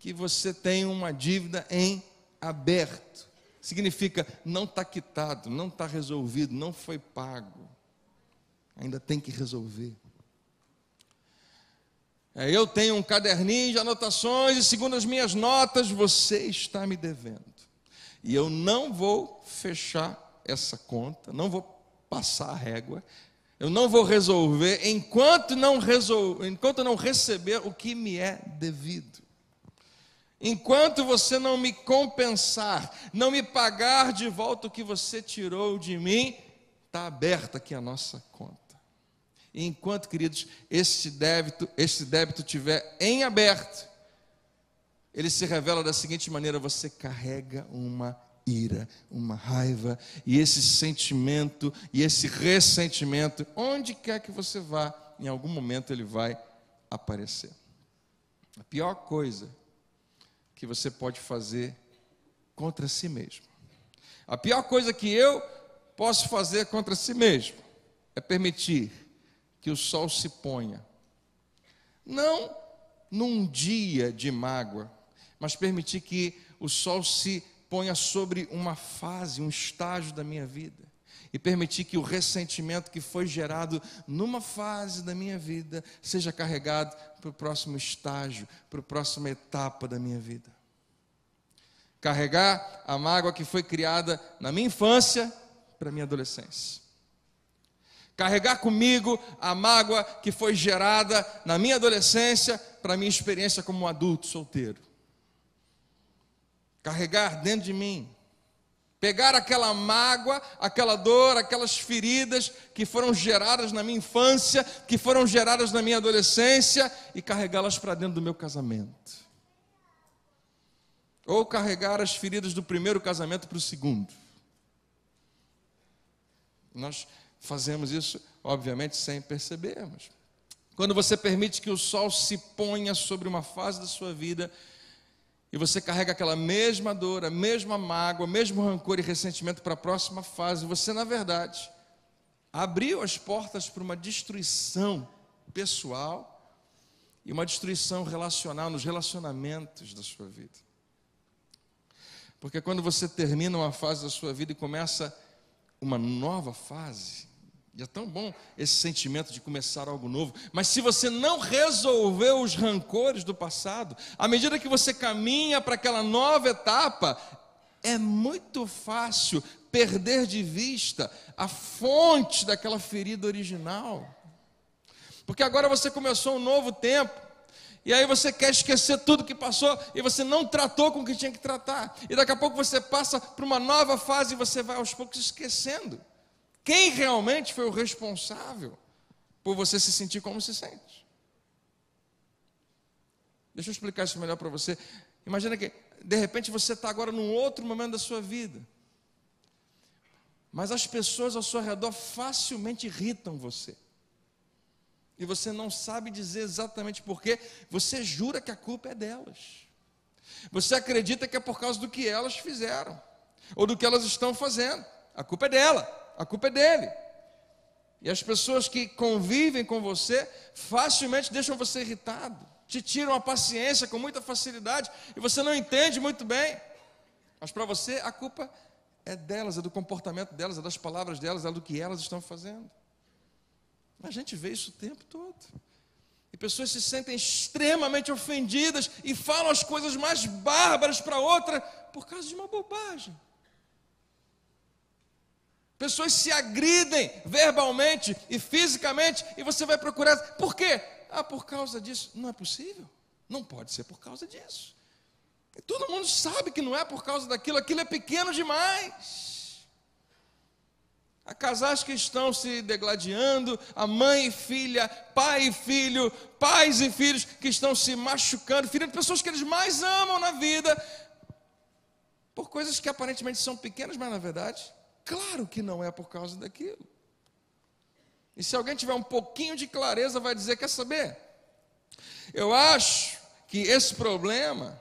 S1: que você tem uma dívida em aberto. Significa não está quitado, não está resolvido, não foi pago. Ainda tem que resolver. É, eu tenho um caderninho de anotações e, segundo as minhas notas, você está me devendo. E eu não vou fechar essa conta, não vou passar a régua, eu não vou resolver enquanto não, resol... enquanto não receber o que me é devido. Enquanto você não me compensar, não me pagar de volta o que você tirou de mim, está aberta aqui a nossa conta. E enquanto, queridos, este débito, este débito tiver em aberto, ele se revela da seguinte maneira: você carrega uma ira, uma raiva, e esse sentimento e esse ressentimento, onde quer que você vá, em algum momento ele vai aparecer. A pior coisa que você pode fazer contra si mesmo. A pior coisa que eu posso fazer contra si mesmo é permitir que o sol se ponha. Não num dia de mágoa, mas permitir que o sol se ponha sobre uma fase, um estágio da minha vida. E permitir que o ressentimento que foi gerado numa fase da minha vida seja carregado para o próximo estágio, para a próxima etapa da minha vida. Carregar a mágoa que foi criada na minha infância para a minha adolescência Carregar comigo a mágoa que foi gerada na minha adolescência para a minha experiência como um adulto solteiro. Carregar dentro de mim. Pegar aquela mágoa, aquela dor, aquelas feridas que foram geradas na minha infância, que foram geradas na minha adolescência e carregá-las para dentro do meu casamento. Ou carregar as feridas do primeiro casamento para o segundo. Nós Fazemos isso, obviamente, sem percebermos. Quando você permite que o sol se ponha sobre uma fase da sua vida e você carrega aquela mesma dor, a mesma mágoa, o mesmo rancor e ressentimento para a próxima fase, você, na verdade, abriu as portas para uma destruição pessoal e uma destruição relacional nos relacionamentos da sua vida. Porque quando você termina uma fase da sua vida e começa uma nova fase, e é tão bom esse sentimento de começar algo novo. Mas se você não resolveu os rancores do passado, à medida que você caminha para aquela nova etapa, é muito fácil perder de vista a fonte daquela ferida original. Porque agora você começou um novo tempo, e aí você quer esquecer tudo que passou e você não tratou com o que tinha que tratar. E daqui a pouco você passa para uma nova fase e você vai aos poucos esquecendo. Quem realmente foi o responsável por você se sentir como se sente? Deixa eu explicar isso melhor para você. Imagina que, de repente, você está agora num outro momento da sua vida. Mas as pessoas ao seu redor facilmente irritam você. E você não sabe dizer exatamente porquê. Você jura que a culpa é delas. Você acredita que é por causa do que elas fizeram. Ou do que elas estão fazendo. A culpa é dela a culpa é dele. E as pessoas que convivem com você facilmente deixam você irritado, te tiram a paciência com muita facilidade e você não entende muito bem. Mas para você a culpa é delas, é do comportamento delas, é das palavras delas, é do que elas estão fazendo. A gente vê isso o tempo todo. E pessoas se sentem extremamente ofendidas e falam as coisas mais bárbaras para outra por causa de uma bobagem. Pessoas se agridem verbalmente e fisicamente e você vai procurar. Por quê? Ah, por causa disso. Não é possível. Não pode ser por causa disso. E todo mundo sabe que não é por causa daquilo, aquilo é pequeno demais. Há casais que estão se degladiando, a mãe e filha, pai e filho, pais e filhos que estão se machucando, filhos de pessoas que eles mais amam na vida, por coisas que aparentemente são pequenas, mas na verdade Claro que não é por causa daquilo. E se alguém tiver um pouquinho de clareza, vai dizer: quer saber? Eu acho que esse problema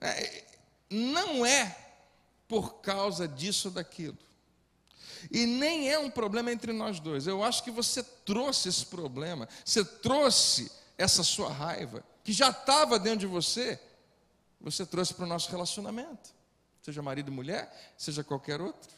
S1: é, não é por causa disso daquilo. E nem é um problema entre nós dois. Eu acho que você trouxe esse problema, você trouxe essa sua raiva, que já estava dentro de você, você trouxe para o nosso relacionamento seja marido e mulher, seja qualquer outro.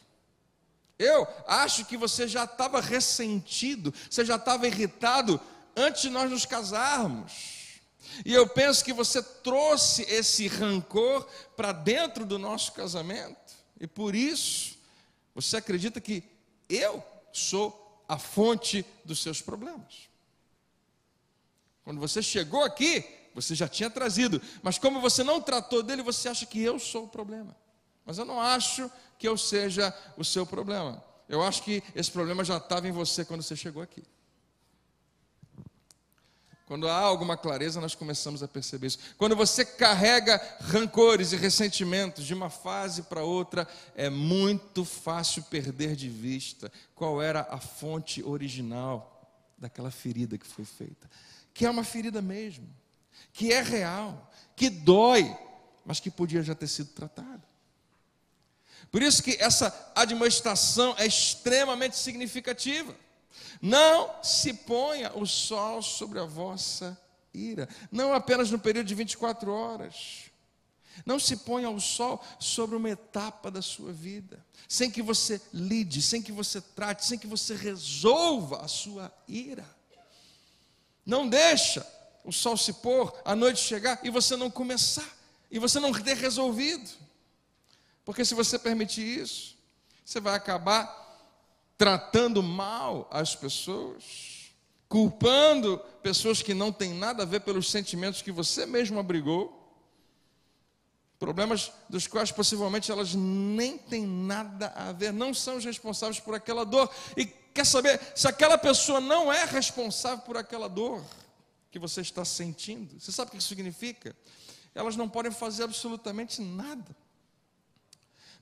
S1: Eu acho que você já estava ressentido, você já estava irritado antes de nós nos casarmos. E eu penso que você trouxe esse rancor para dentro do nosso casamento, e por isso você acredita que eu sou a fonte dos seus problemas. Quando você chegou aqui, você já tinha trazido, mas como você não tratou dele, você acha que eu sou o problema. Mas eu não acho que eu seja o seu problema. Eu acho que esse problema já estava em você quando você chegou aqui. Quando há alguma clareza, nós começamos a perceber isso. Quando você carrega rancores e ressentimentos de uma fase para outra, é muito fácil perder de vista qual era a fonte original daquela ferida que foi feita. Que é uma ferida mesmo, que é real, que dói, mas que podia já ter sido tratada. Por isso que essa admoestação é extremamente significativa. Não se ponha o sol sobre a vossa ira, não apenas no período de 24 horas. Não se ponha o sol sobre uma etapa da sua vida, sem que você lide, sem que você trate, sem que você resolva a sua ira. Não deixa o sol se pôr, a noite chegar e você não começar, e você não ter resolvido. Porque se você permitir isso, você vai acabar tratando mal as pessoas, culpando pessoas que não têm nada a ver pelos sentimentos que você mesmo abrigou, problemas dos quais possivelmente elas nem têm nada a ver, não são os responsáveis por aquela dor. E quer saber se aquela pessoa não é responsável por aquela dor que você está sentindo? Você sabe o que isso significa? Elas não podem fazer absolutamente nada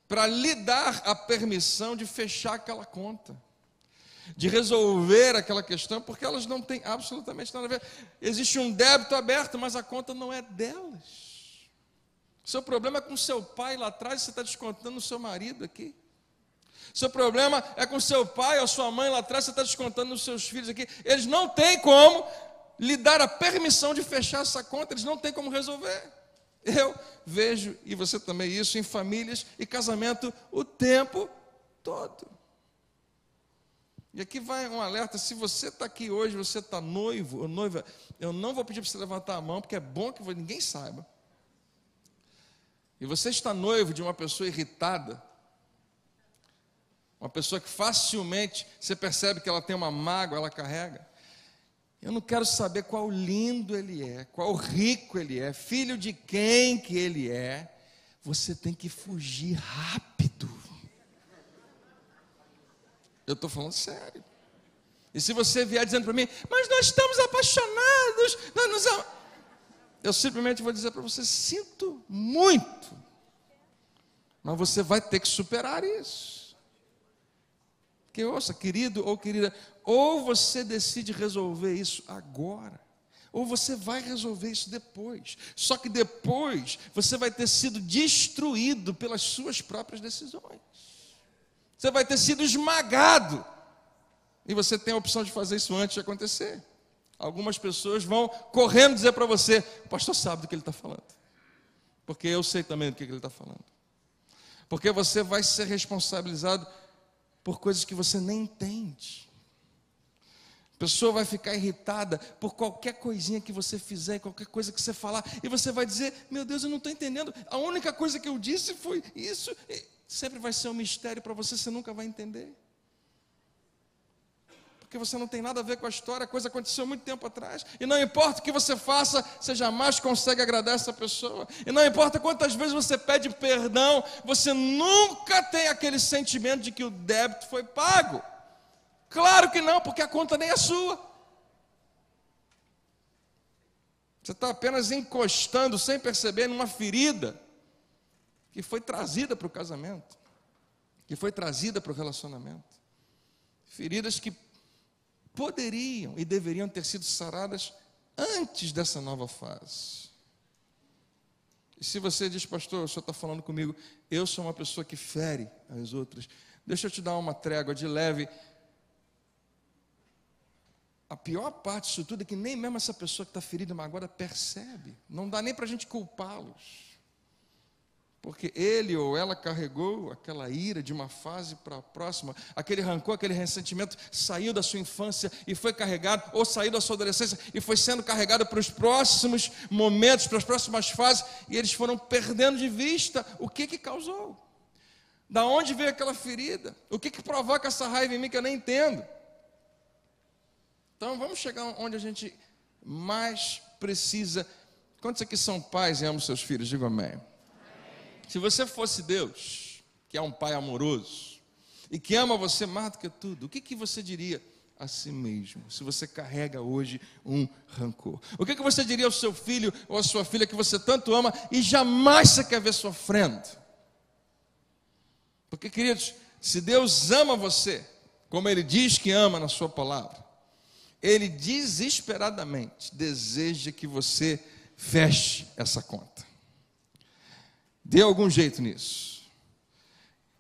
S1: para lhe dar a permissão de fechar aquela conta, de resolver aquela questão, porque elas não têm absolutamente nada a ver. Existe um débito aberto, mas a conta não é delas. Seu problema é com seu pai lá atrás, você está descontando no seu marido aqui. Seu problema é com seu pai ou sua mãe lá atrás, você está descontando nos seus filhos aqui. Eles não têm como lhe dar a permissão de fechar essa conta, eles não têm como resolver. Eu vejo, e você também, isso em famílias e casamento o tempo todo. E aqui vai um alerta: se você está aqui hoje, você está noivo ou noiva, eu não vou pedir para você levantar a mão, porque é bom que ninguém saiba. E você está noivo de uma pessoa irritada, uma pessoa que facilmente você percebe que ela tem uma mágoa, ela carrega. Eu não quero saber qual lindo ele é, qual rico ele é, filho de quem que ele é. Você tem que fugir rápido. Eu estou falando sério. E se você vier dizendo para mim, mas nós estamos apaixonados, nós nos am... eu simplesmente vou dizer para você, sinto muito, mas você vai ter que superar isso. Que ouça, querido ou querida, ou você decide resolver isso agora, ou você vai resolver isso depois. Só que depois você vai ter sido destruído pelas suas próprias decisões. Você vai ter sido esmagado. E você tem a opção de fazer isso antes de acontecer. Algumas pessoas vão correndo dizer para você: o pastor sabe do que ele está falando. Porque eu sei também do que ele está falando. Porque você vai ser responsabilizado por coisas que você nem entende. A pessoa vai ficar irritada por qualquer coisinha que você fizer, qualquer coisa que você falar, e você vai dizer: Meu Deus, eu não estou entendendo. A única coisa que eu disse foi isso. E sempre vai ser um mistério para você, você nunca vai entender. Porque você não tem nada a ver com a história, a coisa aconteceu muito tempo atrás. E não importa o que você faça, você jamais consegue agradar essa pessoa. E não importa quantas vezes você pede perdão, você nunca tem aquele sentimento de que o débito foi pago. Claro que não, porque a conta nem é sua. Você está apenas encostando, sem perceber, numa ferida que foi trazida para o casamento, que foi trazida para o relacionamento. Feridas que poderiam e deveriam ter sido saradas antes dessa nova fase. E se você diz, pastor, o senhor está falando comigo, eu sou uma pessoa que fere as outras, deixa eu te dar uma trégua de leve a pior parte disso tudo é que nem mesmo essa pessoa que está ferida mas agora percebe. Não dá nem para a gente culpá-los. Porque ele ou ela carregou aquela ira de uma fase para a próxima, aquele rancor, aquele ressentimento saiu da sua infância e foi carregado, ou saiu da sua adolescência e foi sendo carregado para os próximos momentos, para as próximas fases, e eles foram perdendo de vista o que, que causou, da onde veio aquela ferida, o que, que provoca essa raiva em mim que eu nem entendo. Então vamos chegar onde a gente mais precisa. Quantos aqui são pais e amam seus filhos? Diga amém. amém. Se você fosse Deus, que é um pai amoroso e que ama você mais do que tudo, o que, que você diria a si mesmo se você carrega hoje um rancor? O que, que você diria ao seu filho ou à sua filha que você tanto ama e jamais você quer ver sofrendo? Porque, queridos, se Deus ama você, como Ele diz que ama na Sua palavra, ele desesperadamente deseja que você feche essa conta. Dê algum jeito nisso.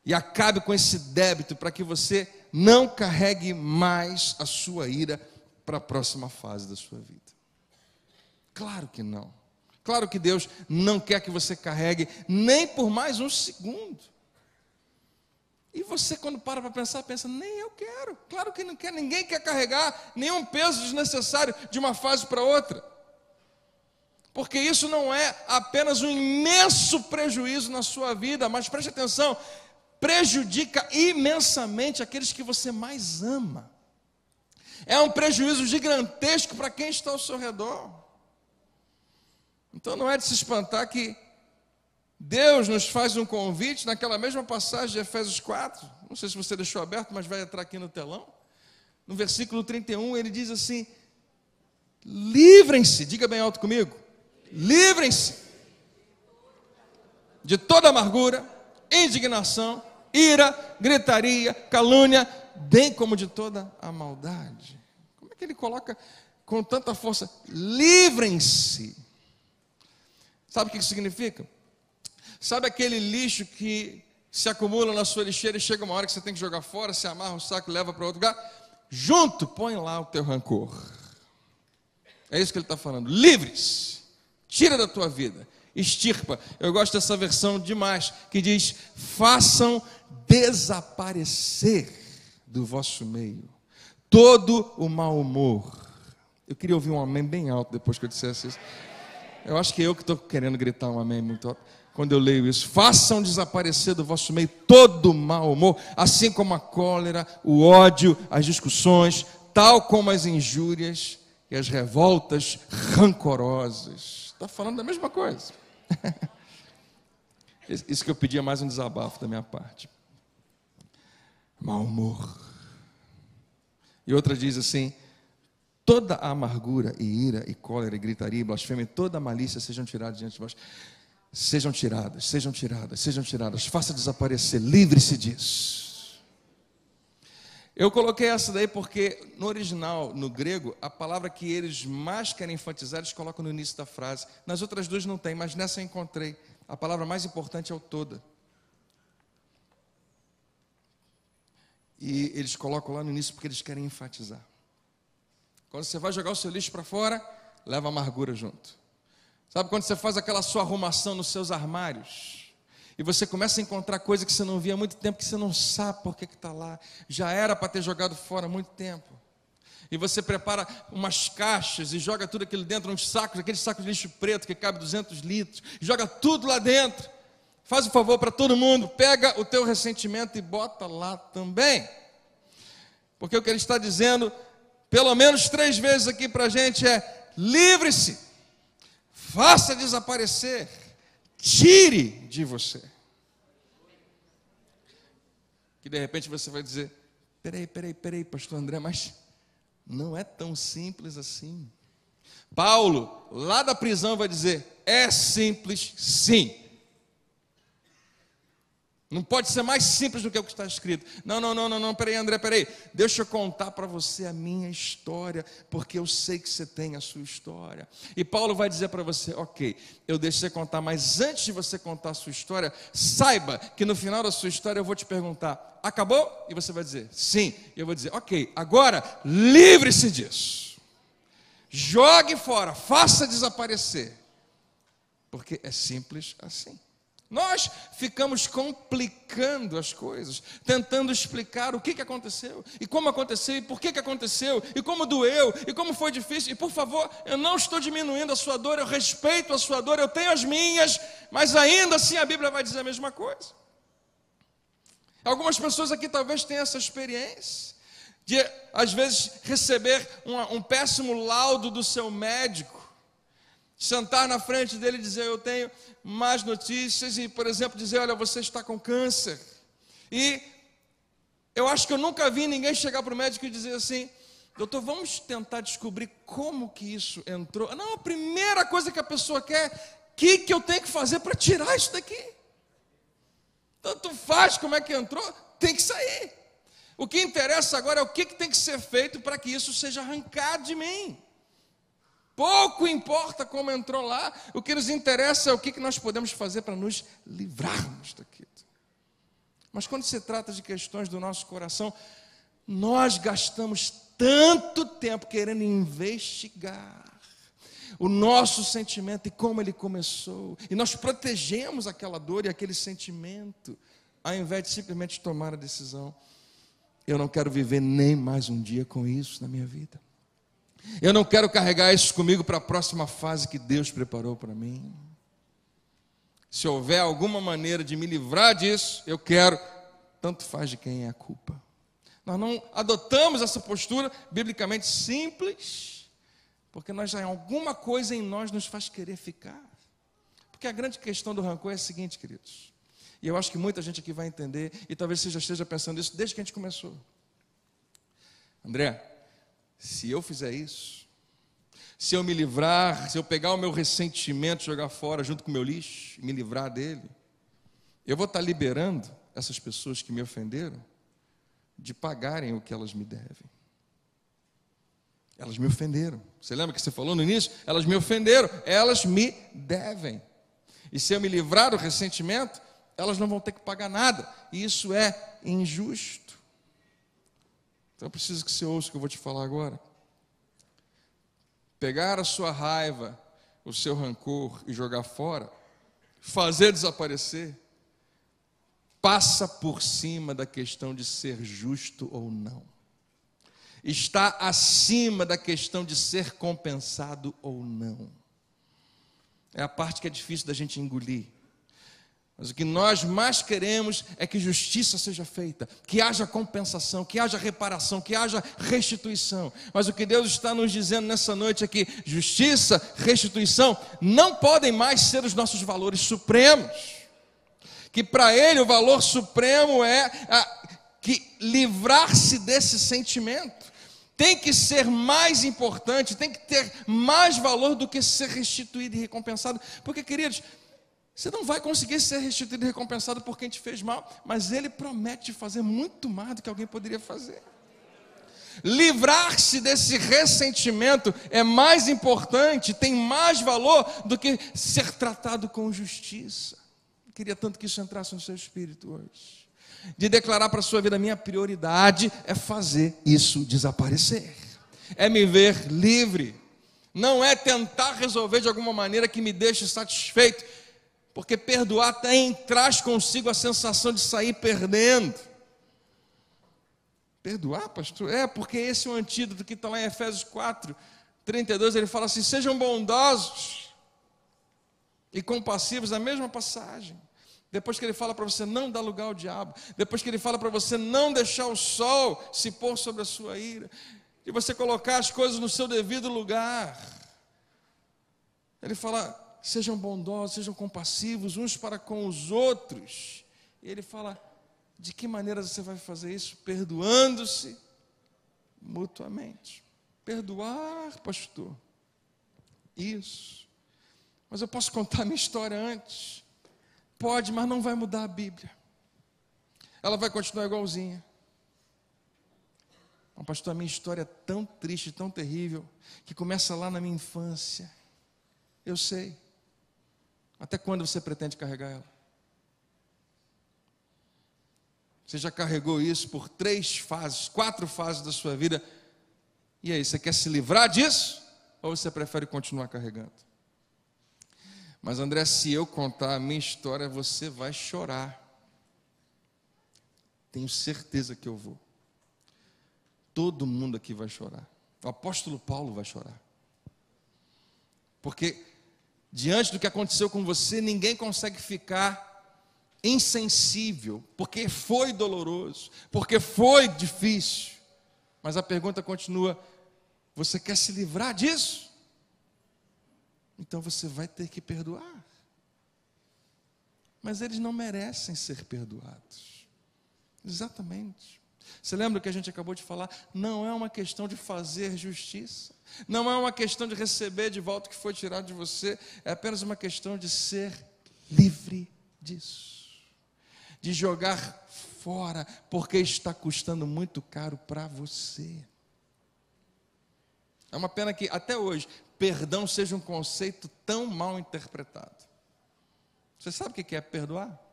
S1: E acabe com esse débito para que você não carregue mais a sua ira para a próxima fase da sua vida. Claro que não. Claro que Deus não quer que você carregue nem por mais um segundo e você, quando para para pensar, pensa: nem eu quero. Claro que não quer, ninguém quer carregar nenhum peso desnecessário de uma fase para outra. Porque isso não é apenas um imenso prejuízo na sua vida, mas preste atenção: prejudica imensamente aqueles que você mais ama. É um prejuízo gigantesco para quem está ao seu redor. Então não é de se espantar que Deus nos faz um convite naquela mesma passagem de Efésios 4. Não sei se você deixou aberto, mas vai entrar aqui no telão. No versículo 31, ele diz assim: Livrem-se, diga bem alto comigo. Livrem-se de toda amargura, indignação, ira, gritaria, calúnia, bem como de toda a maldade. Como é que ele coloca com tanta força? Livrem-se. Sabe o que isso significa? Sabe aquele lixo que se acumula na sua lixeira e chega uma hora que você tem que jogar fora, se amarra o um saco e leva para outro lugar? Junto, põe lá o teu rancor. É isso que ele está falando. Livres, tira da tua vida, extirpa. Eu gosto dessa versão demais, que diz: façam desaparecer do vosso meio todo o mau humor. Eu queria ouvir um amém bem alto depois que eu dissesse isso. Eu acho que é eu que estou querendo gritar um amém muito alto quando eu leio isso. Façam desaparecer do vosso meio todo o mau humor, assim como a cólera, o ódio, as discussões, tal como as injúrias e as revoltas rancorosas. Está falando da mesma coisa. Isso que eu pedi é mais um desabafo da minha parte. Mau humor. E outra diz assim: toda a amargura e ira e cólera e gritaria e blasfêmia, toda a malícia sejam tiradas diante de vós. Sejam tiradas, sejam tiradas, sejam tiradas. Faça desaparecer, livre-se disso. Eu coloquei essa daí porque no original, no grego, a palavra que eles mais querem enfatizar, eles colocam no início da frase. Nas outras duas não tem, mas nessa eu encontrei. A palavra mais importante é o toda. E eles colocam lá no início porque eles querem enfatizar. Quando você vai jogar o seu lixo para fora, leva amargura junto. Sabe quando você faz aquela sua arrumação nos seus armários? E você começa a encontrar coisa que você não via há muito tempo, que você não sabe por que está lá. Já era para ter jogado fora há muito tempo. E você prepara umas caixas e joga tudo aquilo dentro, uns sacos, aquele saco de lixo preto que cabe 200 litros. Joga tudo lá dentro. Faz um favor para todo mundo, pega o teu ressentimento e bota lá também. Porque o que ele está dizendo, pelo menos três vezes aqui para a gente, é: livre-se faça desaparecer, tire de você. Que de repente você vai dizer: peraí, peraí, peraí, pastor André, mas não é tão simples assim. Paulo, lá da prisão, vai dizer: é simples, sim. Não pode ser mais simples do que o que está escrito. Não, não, não, não, não, peraí, André, peraí. Deixa eu contar para você a minha história, porque eu sei que você tem a sua história. E Paulo vai dizer para você: ok, eu deixei contar, mas antes de você contar a sua história, saiba que no final da sua história eu vou te perguntar: acabou? E você vai dizer: sim. E eu vou dizer: ok, agora livre-se disso. Jogue fora, faça desaparecer. Porque é simples assim. Nós ficamos complicando as coisas, tentando explicar o que, que aconteceu, e como aconteceu, e por que, que aconteceu, e como doeu, e como foi difícil. E por favor, eu não estou diminuindo a sua dor, eu respeito a sua dor, eu tenho as minhas, mas ainda assim a Bíblia vai dizer a mesma coisa. Algumas pessoas aqui talvez tenham essa experiência de, às vezes, receber um, um péssimo laudo do seu médico sentar na frente dele e dizer: Eu tenho mais notícias, e, por exemplo, dizer: Olha, você está com câncer. E eu acho que eu nunca vi ninguém chegar para o médico e dizer assim: Doutor, vamos tentar descobrir como que isso entrou. Não, a primeira coisa que a pessoa quer, o que, que eu tenho que fazer para tirar isso daqui? Tanto faz como é que entrou, tem que sair. O que interessa agora é o que, que tem que ser feito para que isso seja arrancado de mim. Pouco importa como entrou lá, o que nos interessa é o que nós podemos fazer para nos livrarmos daquilo. Mas quando se trata de questões do nosso coração, nós gastamos tanto tempo querendo investigar o nosso sentimento e como ele começou, e nós protegemos aquela dor e aquele sentimento, ao invés de simplesmente tomar a decisão: eu não quero viver nem mais um dia com isso na minha vida. Eu não quero carregar isso comigo para a próxima fase que Deus preparou para mim. Se houver alguma maneira de me livrar disso, eu quero, tanto faz de quem é a culpa. Nós não adotamos essa postura biblicamente simples, porque nós já alguma coisa em nós nos faz querer ficar. Porque a grande questão do rancor é a seguinte, queridos. E eu acho que muita gente aqui vai entender, e talvez você já esteja pensando isso desde que a gente começou. André, se eu fizer isso, se eu me livrar, se eu pegar o meu ressentimento, jogar fora junto com o meu lixo, me livrar dele, eu vou estar liberando essas pessoas que me ofenderam de pagarem o que elas me devem. Elas me ofenderam. Você lembra que você falou no início? Elas me ofenderam, elas me devem. E se eu me livrar do ressentimento, elas não vão ter que pagar nada. E isso é injusto. Então preciso que você ouça o que eu vou te falar agora. Pegar a sua raiva, o seu rancor e jogar fora, fazer desaparecer, passa por cima da questão de ser justo ou não. Está acima da questão de ser compensado ou não. É a parte que é difícil da gente engolir. Mas o que nós mais queremos é que justiça seja feita, que haja compensação, que haja reparação, que haja restituição. Mas o que Deus está nos dizendo nessa noite é que justiça, restituição não podem mais ser os nossos valores supremos. Que para Ele o valor supremo é a, que livrar-se desse sentimento. Tem que ser mais importante, tem que ter mais valor do que ser restituído e recompensado. Porque, queridos, você não vai conseguir ser restituído e recompensado por quem te fez mal, mas Ele promete fazer muito mais do que alguém poderia fazer. Livrar-se desse ressentimento é mais importante, tem mais valor do que ser tratado com justiça. Eu queria tanto que isso entrasse no seu espírito hoje. De declarar para a sua vida: minha prioridade é fazer isso desaparecer, é me ver livre, não é tentar resolver de alguma maneira que me deixe satisfeito porque perdoar até traz consigo a sensação de sair perdendo. Perdoar, pastor? É, porque esse é o antídoto que está lá em Efésios 4, 32. Ele fala assim: sejam bondosos e compassivos, na mesma passagem. Depois que ele fala para você não dar lugar ao diabo, depois que ele fala para você não deixar o sol se pôr sobre a sua ira, e você colocar as coisas no seu devido lugar. Ele fala: sejam bondosos, sejam compassivos uns para com os outros. E ele fala: de que maneira você vai fazer isso? Perdoando-se mutuamente. Perdoar, pastor. Isso. Mas eu posso contar a minha história antes. Pode, mas não vai mudar a Bíblia. Ela vai continuar igualzinha. Mas, pastor, a minha história é tão triste, tão terrível, que começa lá na minha infância. Eu sei. Até quando você pretende carregar ela? Você já carregou isso por três fases, quatro fases da sua vida. E aí, você quer se livrar disso? Ou você prefere continuar carregando? Mas, André, se eu contar a minha história, você vai chorar. Tenho certeza que eu vou. Todo mundo aqui vai chorar. O apóstolo Paulo vai chorar. Porque diante do que aconteceu com você, ninguém consegue ficar insensível, porque foi doloroso, porque foi difícil. Mas a pergunta continua: você quer se livrar disso? Então você vai ter que perdoar. Mas eles não merecem ser perdoados. Exatamente. Você lembra o que a gente acabou de falar? Não é uma questão de fazer justiça, não é uma questão de receber de volta o que foi tirado de você, é apenas uma questão de ser livre disso, de jogar fora, porque está custando muito caro para você. É uma pena que até hoje perdão seja um conceito tão mal interpretado. Você sabe o que é perdoar?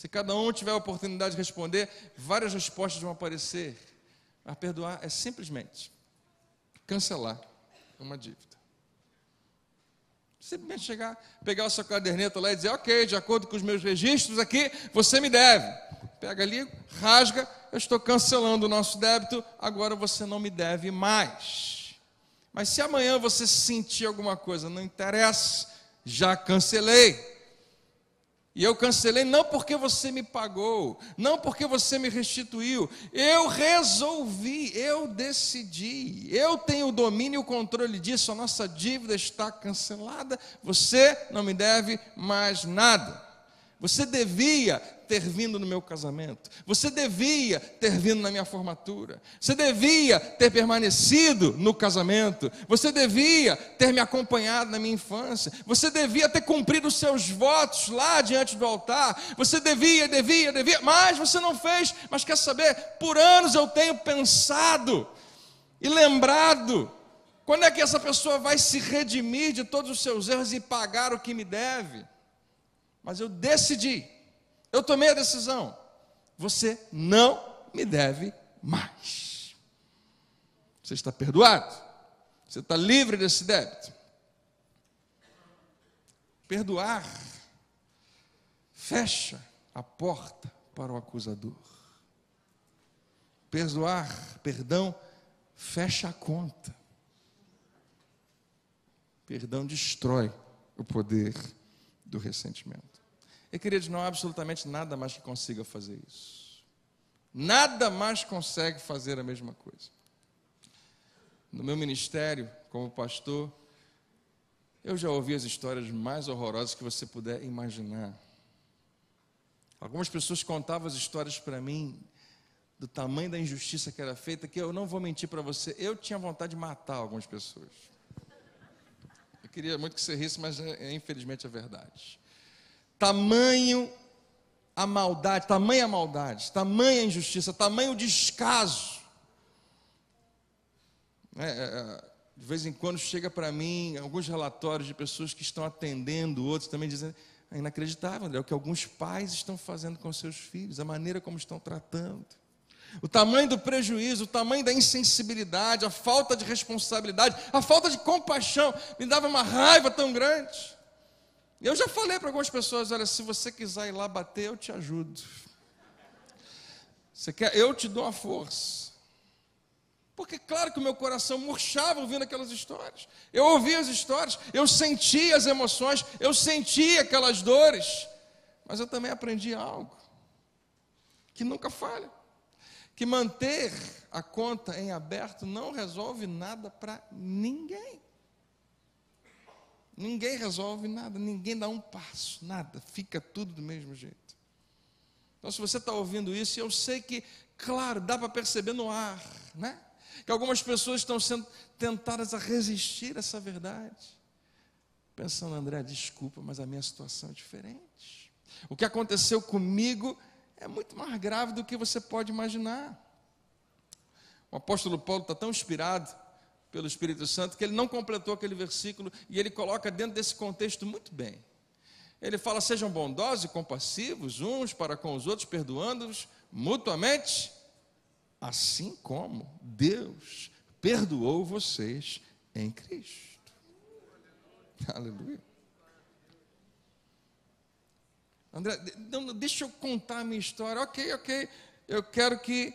S1: Se cada um tiver a oportunidade de responder, várias respostas vão aparecer. Mas perdoar é simplesmente cancelar uma dívida. Simplesmente chegar, pegar o seu caderneta lá e dizer, ok, de acordo com os meus registros aqui, você me deve. Pega ali, rasga, eu estou cancelando o nosso débito, agora você não me deve mais. Mas se amanhã você sentir alguma coisa, não interessa, já cancelei. E eu cancelei não porque você me pagou, não porque você me restituiu. Eu resolvi, eu decidi. Eu tenho o domínio e o controle disso. A nossa dívida está cancelada. Você não me deve mais nada. Você devia ter vindo no meu casamento, você devia ter vindo na minha formatura, você devia ter permanecido no casamento, você devia ter me acompanhado na minha infância, você devia ter cumprido os seus votos lá diante do altar, você devia, devia, devia, mas você não fez. Mas quer saber, por anos eu tenho pensado e lembrado quando é que essa pessoa vai se redimir de todos os seus erros e pagar o que me deve? Mas eu decidi eu tomei a decisão. Você não me deve mais. Você está perdoado. Você está livre desse débito. Perdoar fecha a porta para o acusador. Perdoar, perdão, fecha a conta. Perdão destrói o poder do ressentimento. E queridos, não há absolutamente nada mais que consiga fazer isso. Nada mais consegue fazer a mesma coisa. No meu ministério, como pastor, eu já ouvi as histórias mais horrorosas que você puder imaginar. Algumas pessoas contavam as histórias para mim do tamanho da injustiça que era feita, que eu não vou mentir para você, eu tinha vontade de matar algumas pessoas. Eu queria muito que você risse, mas é, é, infelizmente é verdade. Tamanho a maldade, tamanha maldade, tamanha injustiça, tamanho descaso. É, é, é, de vez em quando chega para mim alguns relatórios de pessoas que estão atendendo, outros também dizendo, é inacreditável, André, é o que alguns pais estão fazendo com seus filhos, a maneira como estão tratando. O tamanho do prejuízo, o tamanho da insensibilidade, a falta de responsabilidade, a falta de compaixão, me dava uma raiva tão grande. Eu já falei para algumas pessoas: olha, se você quiser ir lá bater, eu te ajudo. Você quer? Eu te dou a força. Porque, claro que o meu coração murchava ouvindo aquelas histórias. Eu ouvia as histórias, eu sentia as emoções, eu sentia aquelas dores. Mas eu também aprendi algo que nunca falha. Que manter a conta em aberto não resolve nada para ninguém. Ninguém resolve nada, ninguém dá um passo, nada, fica tudo do mesmo jeito. Então, se você está ouvindo isso, eu sei que, claro, dá para perceber no ar, né? Que algumas pessoas estão sendo tentadas a resistir a essa verdade, pensando, André, desculpa, mas a minha situação é diferente. O que aconteceu comigo é muito mais grave do que você pode imaginar. O apóstolo Paulo está tão inspirado pelo Espírito Santo, que ele não completou aquele versículo e ele coloca dentro desse contexto muito bem. Ele fala: sejam bondosos e compassivos uns para com os outros, perdoando-os mutuamente, assim como Deus perdoou vocês em Cristo. Aleluia. André, não, deixa eu contar a minha história. Ok, ok. Eu quero que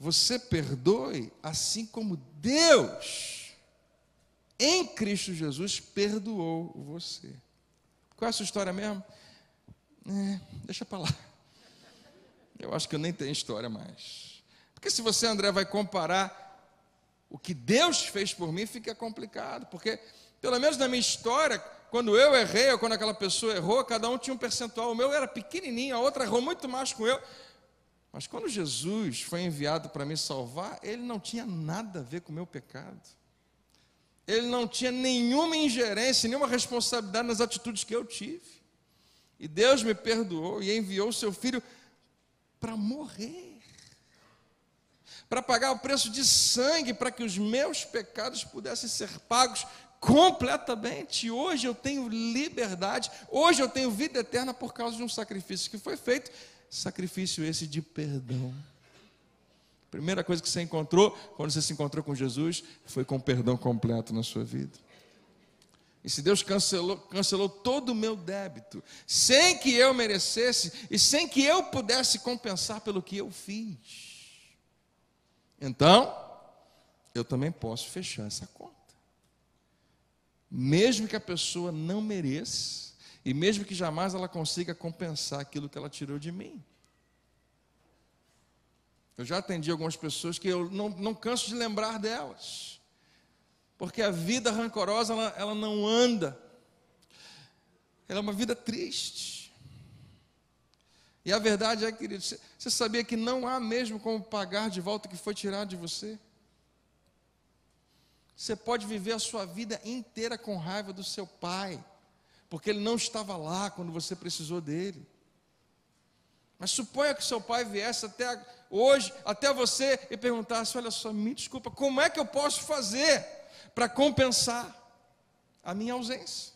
S1: você perdoe assim como Deus, em Cristo Jesus, perdoou você. Qual é a sua história mesmo? É, deixa para lá. Eu acho que eu nem tenho história mais. Porque se você, André, vai comparar o que Deus fez por mim, fica complicado. Porque, pelo menos na minha história, quando eu errei ou quando aquela pessoa errou, cada um tinha um percentual. O meu era pequenininho, a outra errou muito mais com eu. Mas quando Jesus foi enviado para me salvar, ele não tinha nada a ver com o meu pecado. Ele não tinha nenhuma ingerência, nenhuma responsabilidade nas atitudes que eu tive. E Deus me perdoou e enviou o seu filho para morrer, para pagar o preço de sangue, para que os meus pecados pudessem ser pagos completamente. Hoje eu tenho liberdade, hoje eu tenho vida eterna por causa de um sacrifício que foi feito Sacrifício esse de perdão. Primeira coisa que você encontrou quando você se encontrou com Jesus foi com perdão completo na sua vida. E se Deus cancelou, cancelou todo o meu débito, sem que eu merecesse e sem que eu pudesse compensar pelo que eu fiz. Então, eu também posso fechar essa conta. Mesmo que a pessoa não mereça, e mesmo que jamais ela consiga compensar aquilo que ela tirou de mim. Eu já atendi algumas pessoas que eu não, não canso de lembrar delas. Porque a vida rancorosa, ela, ela não anda. Ela é uma vida triste. E a verdade é, querido, você sabia que não há mesmo como pagar de volta o que foi tirado de você? Você pode viver a sua vida inteira com raiva do seu pai porque ele não estava lá quando você precisou dele. Mas suponha que seu pai viesse até hoje, até você, e perguntasse: Olha só, me desculpa, como é que eu posso fazer para compensar a minha ausência?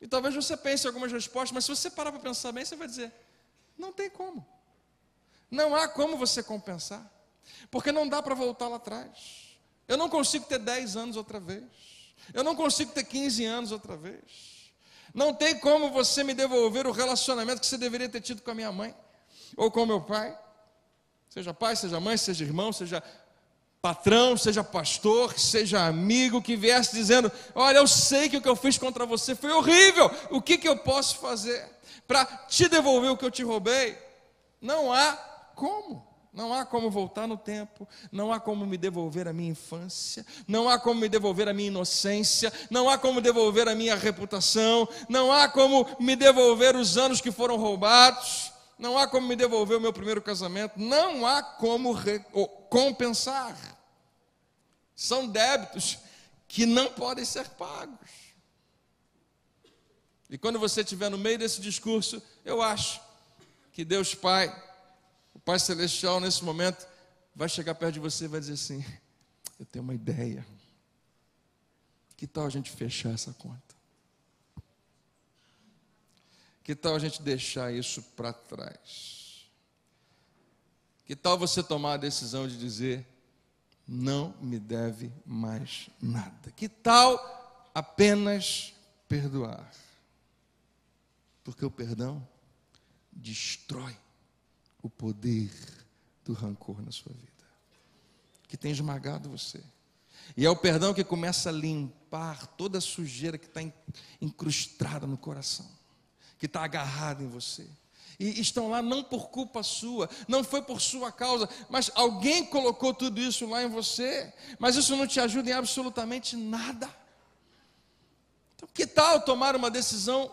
S1: E talvez você pense algumas respostas, mas se você parar para pensar bem, você vai dizer: Não tem como. Não há como você compensar, porque não dá para voltar lá atrás. Eu não consigo ter 10 anos outra vez. Eu não consigo ter 15 anos outra vez. Não tem como você me devolver o relacionamento que você deveria ter tido com a minha mãe ou com o meu pai. Seja pai, seja mãe, seja irmão, seja patrão, seja pastor, seja amigo, que viesse dizendo: Olha, eu sei que o que eu fiz contra você foi horrível, o que, que eu posso fazer para te devolver o que eu te roubei? Não há como. Não há como voltar no tempo, não há como me devolver a minha infância, não há como me devolver a minha inocência, não há como devolver a minha reputação, não há como me devolver os anos que foram roubados, não há como me devolver o meu primeiro casamento, não há como compensar. São débitos que não podem ser pagos. E quando você estiver no meio desse discurso, eu acho que Deus Pai Pai Celestial, nesse momento, vai chegar perto de você e vai dizer assim: Eu tenho uma ideia. Que tal a gente fechar essa conta? Que tal a gente deixar isso para trás? Que tal você tomar a decisão de dizer: Não me deve mais nada? Que tal apenas perdoar? Porque o perdão destrói o poder do rancor na sua vida, que tem esmagado você. E é o perdão que começa a limpar toda a sujeira que está incrustada no coração, que está agarrada em você. E estão lá não por culpa sua, não foi por sua causa, mas alguém colocou tudo isso lá em você, mas isso não te ajuda em absolutamente nada. Então, que tal tomar uma decisão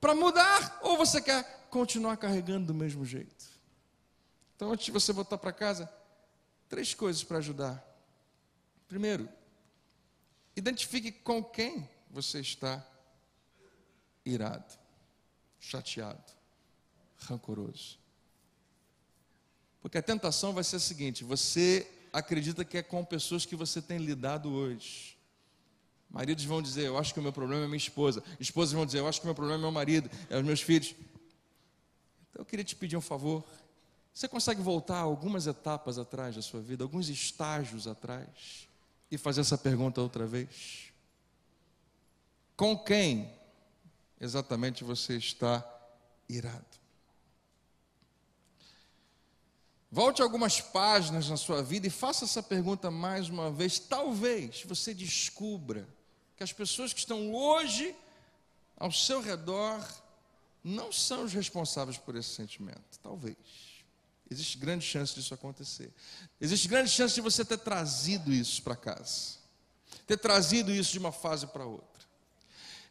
S1: para mudar? Ou você quer continuar carregando do mesmo jeito? Então, antes de você voltar para casa, três coisas para ajudar. Primeiro, identifique com quem você está irado, chateado, rancoroso. Porque a tentação vai ser a seguinte: você acredita que é com pessoas que você tem lidado hoje. Maridos vão dizer, eu acho que o meu problema é minha esposa. Esposas vão dizer, eu acho que o meu problema é meu marido, é os meus filhos. Então eu queria te pedir um favor. Você consegue voltar algumas etapas atrás da sua vida, alguns estágios atrás, e fazer essa pergunta outra vez? Com quem exatamente você está irado? Volte algumas páginas na sua vida e faça essa pergunta mais uma vez. Talvez você descubra que as pessoas que estão hoje ao seu redor não são os responsáveis por esse sentimento. Talvez. Existe grande chance disso acontecer. Existe grande chance de você ter trazido isso para casa. Ter trazido isso de uma fase para outra.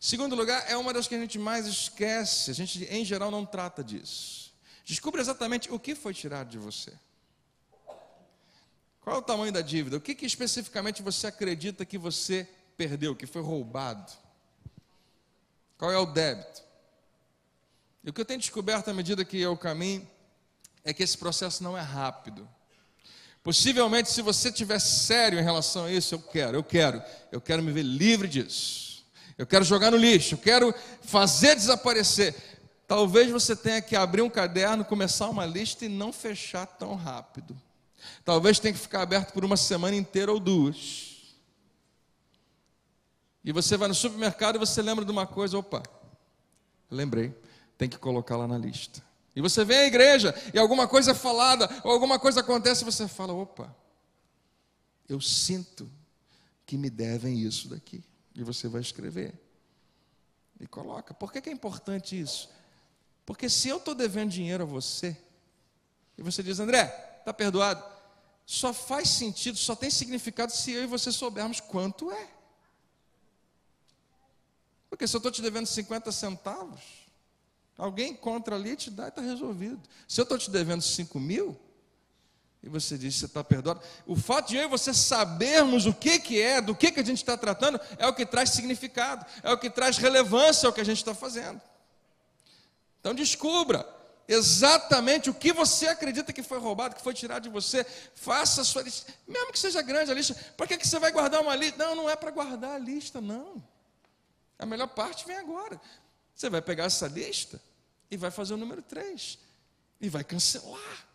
S1: Segundo lugar, é uma das que a gente mais esquece. A gente, em geral, não trata disso. Descubra exatamente o que foi tirado de você. Qual é o tamanho da dívida? O que, que especificamente você acredita que você perdeu, que foi roubado? Qual é o débito? E o que eu tenho descoberto à medida que eu é caminho é que esse processo não é rápido. Possivelmente, se você tiver sério em relação a isso, eu quero, eu quero, eu quero me ver livre disso. Eu quero jogar no lixo, eu quero fazer desaparecer. Talvez você tenha que abrir um caderno, começar uma lista e não fechar tão rápido. Talvez tenha que ficar aberto por uma semana inteira ou duas. E você vai no supermercado e você lembra de uma coisa, opa, lembrei, tem que colocar lá na lista. E você vem à igreja e alguma coisa é falada, ou alguma coisa acontece, e você fala: opa, eu sinto que me devem isso daqui. E você vai escrever. E coloca. Por que é importante isso? Porque se eu estou devendo dinheiro a você, e você diz, André, está perdoado, só faz sentido, só tem significado se eu e você soubermos quanto é. Porque se eu estou te devendo 50 centavos, Alguém encontra ali te dá e está resolvido. Se eu estou te devendo 5 mil, e você diz que você está perdoado, o fato de eu e você sabermos o que, que é, do que, que a gente está tratando, é o que traz significado, é o que traz relevância ao que a gente está fazendo. Então descubra exatamente o que você acredita que foi roubado, que foi tirado de você. Faça a sua lista, mesmo que seja grande a lista. Para que, que você vai guardar uma lista? Não, não é para guardar a lista, não. A melhor parte vem agora. Você vai pegar essa lista e vai fazer o número 3 e vai cancelar.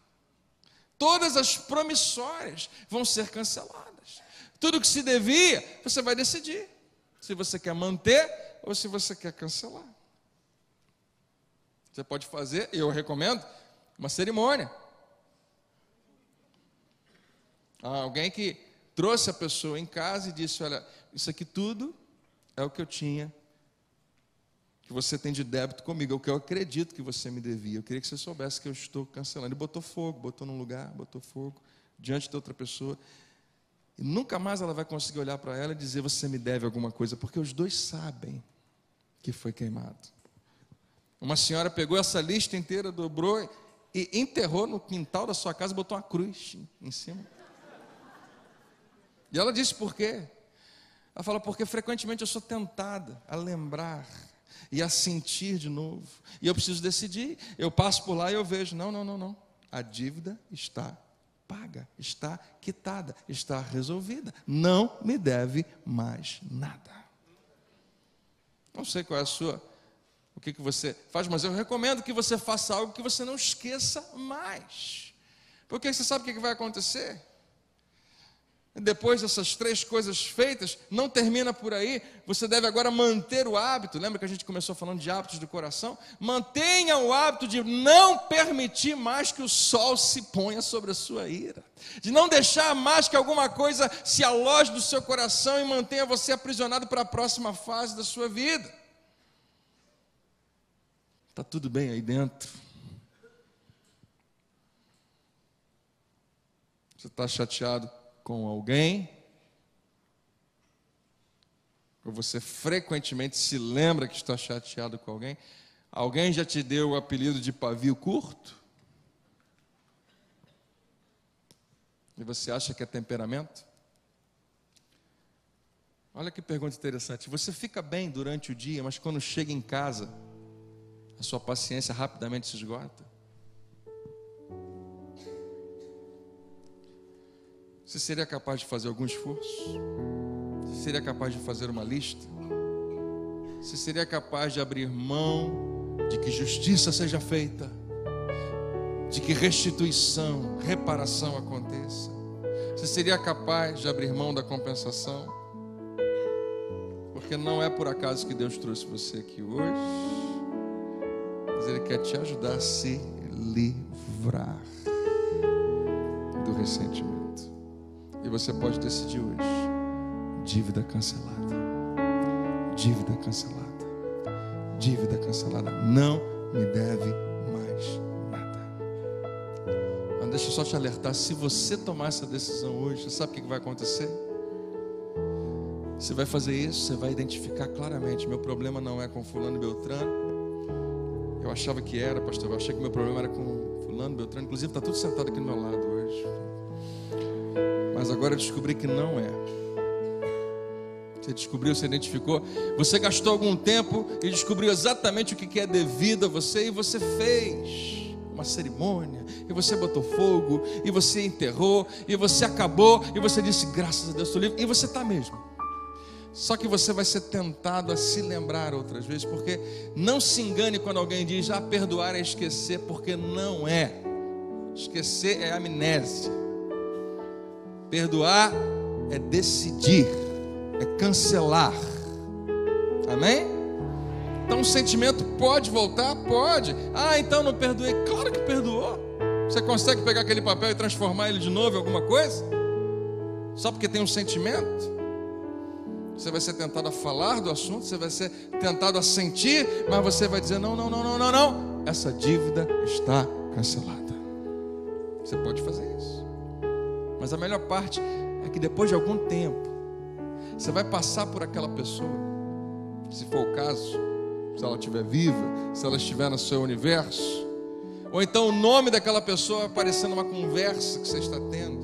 S1: Todas as promissórias vão ser canceladas. Tudo que se devia, você vai decidir se você quer manter ou se você quer cancelar. Você pode fazer, eu recomendo, uma cerimônia. alguém que trouxe a pessoa em casa e disse: Olha, isso aqui tudo é o que eu tinha que você tem de débito comigo, é o que eu acredito que você me devia. Eu queria que você soubesse que eu estou cancelando. Ele botou fogo, botou num lugar, botou fogo diante de outra pessoa. E nunca mais ela vai conseguir olhar para ela e dizer você me deve alguma coisa, porque os dois sabem que foi queimado. Uma senhora pegou essa lista inteira, dobrou e enterrou no quintal da sua casa, botou uma cruz em cima. E ela disse por quê? Ela fala porque frequentemente eu sou tentada a lembrar e a sentir de novo. E eu preciso decidir. Eu passo por lá e eu vejo: não, não, não, não. A dívida está paga, está quitada, está resolvida. Não me deve mais nada. Não sei qual é a sua, o que, que você faz, mas eu recomendo que você faça algo que você não esqueça mais. Porque você sabe o que vai acontecer? depois dessas três coisas feitas, não termina por aí, você deve agora manter o hábito. Lembra que a gente começou falando de hábitos do coração? Mantenha o hábito de não permitir mais que o sol se ponha sobre a sua ira, de não deixar mais que alguma coisa se aloje do seu coração e mantenha você aprisionado para a próxima fase da sua vida. Está tudo bem aí dentro? Você está chateado? com alguém, ou você frequentemente se lembra que está chateado com alguém, alguém já te deu o apelido de pavio curto? E você acha que é temperamento? Olha que pergunta interessante. Você fica bem durante o dia, mas quando chega em casa, a sua paciência rapidamente se esgota. Você seria capaz de fazer algum esforço? Você seria capaz de fazer uma lista? Você seria capaz de abrir mão de que justiça seja feita, de que restituição, reparação aconteça? Você seria capaz de abrir mão da compensação? Porque não é por acaso que Deus trouxe você aqui hoje, mas Ele quer te ajudar a se livrar do ressentimento você pode decidir hoje. Dívida cancelada. Dívida cancelada. Dívida cancelada. Não me deve mais nada. Mas deixa eu só te alertar: se você tomar essa decisão hoje, você sabe o que vai acontecer? Você vai fazer isso, você vai identificar claramente: meu problema não é com Fulano e Beltrano. Eu achava que era, pastor. Eu achei que meu problema era com Fulano, Beltrano. Inclusive, está tudo sentado aqui do meu lado hoje mas agora eu descobri que não é. Você descobriu, você identificou, você gastou algum tempo e descobriu exatamente o que é devido a você e você fez uma cerimônia, e você botou fogo, e você enterrou, e você acabou, e você disse graças a Deus estou livre, e você está mesmo. Só que você vai ser tentado a se lembrar outras vezes, porque não se engane quando alguém diz, ah, perdoar é esquecer, porque não é. Esquecer é amnésia. Perdoar é decidir, é cancelar. Amém? Então o sentimento pode voltar? Pode. Ah, então não perdoei. Claro que perdoou. Você consegue pegar aquele papel e transformar ele de novo em alguma coisa? Só porque tem um sentimento? Você vai ser tentado a falar do assunto, você vai ser tentado a sentir, mas você vai dizer: não, não, não, não, não, não. Essa dívida está cancelada. Você pode fazer isso. Mas a melhor parte é que depois de algum tempo, você vai passar por aquela pessoa. Se for o caso, se ela estiver viva, se ela estiver no seu universo. Ou então o nome daquela pessoa vai aparecer numa conversa que você está tendo.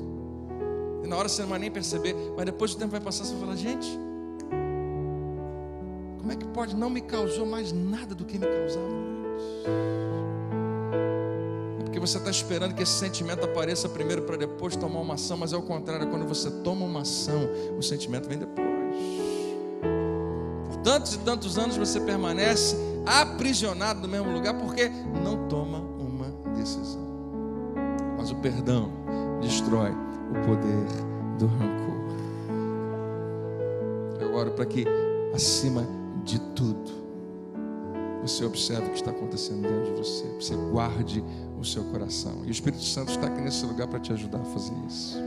S1: E na hora você não vai nem perceber, mas depois do tempo vai passar, você vai falar, gente, como é que pode? Não me causou mais nada do que me causava antes você está esperando que esse sentimento apareça primeiro para depois tomar uma ação, mas é o contrário, quando você toma uma ação, o sentimento vem depois. Por tantos e tantos anos você permanece aprisionado no mesmo lugar porque não toma uma decisão. Mas o perdão destrói o poder do rancor. Agora, para que acima de tudo você observe o que está acontecendo dentro de você. Você guarde o seu coração. E o Espírito Santo está aqui nesse lugar para te ajudar a fazer isso.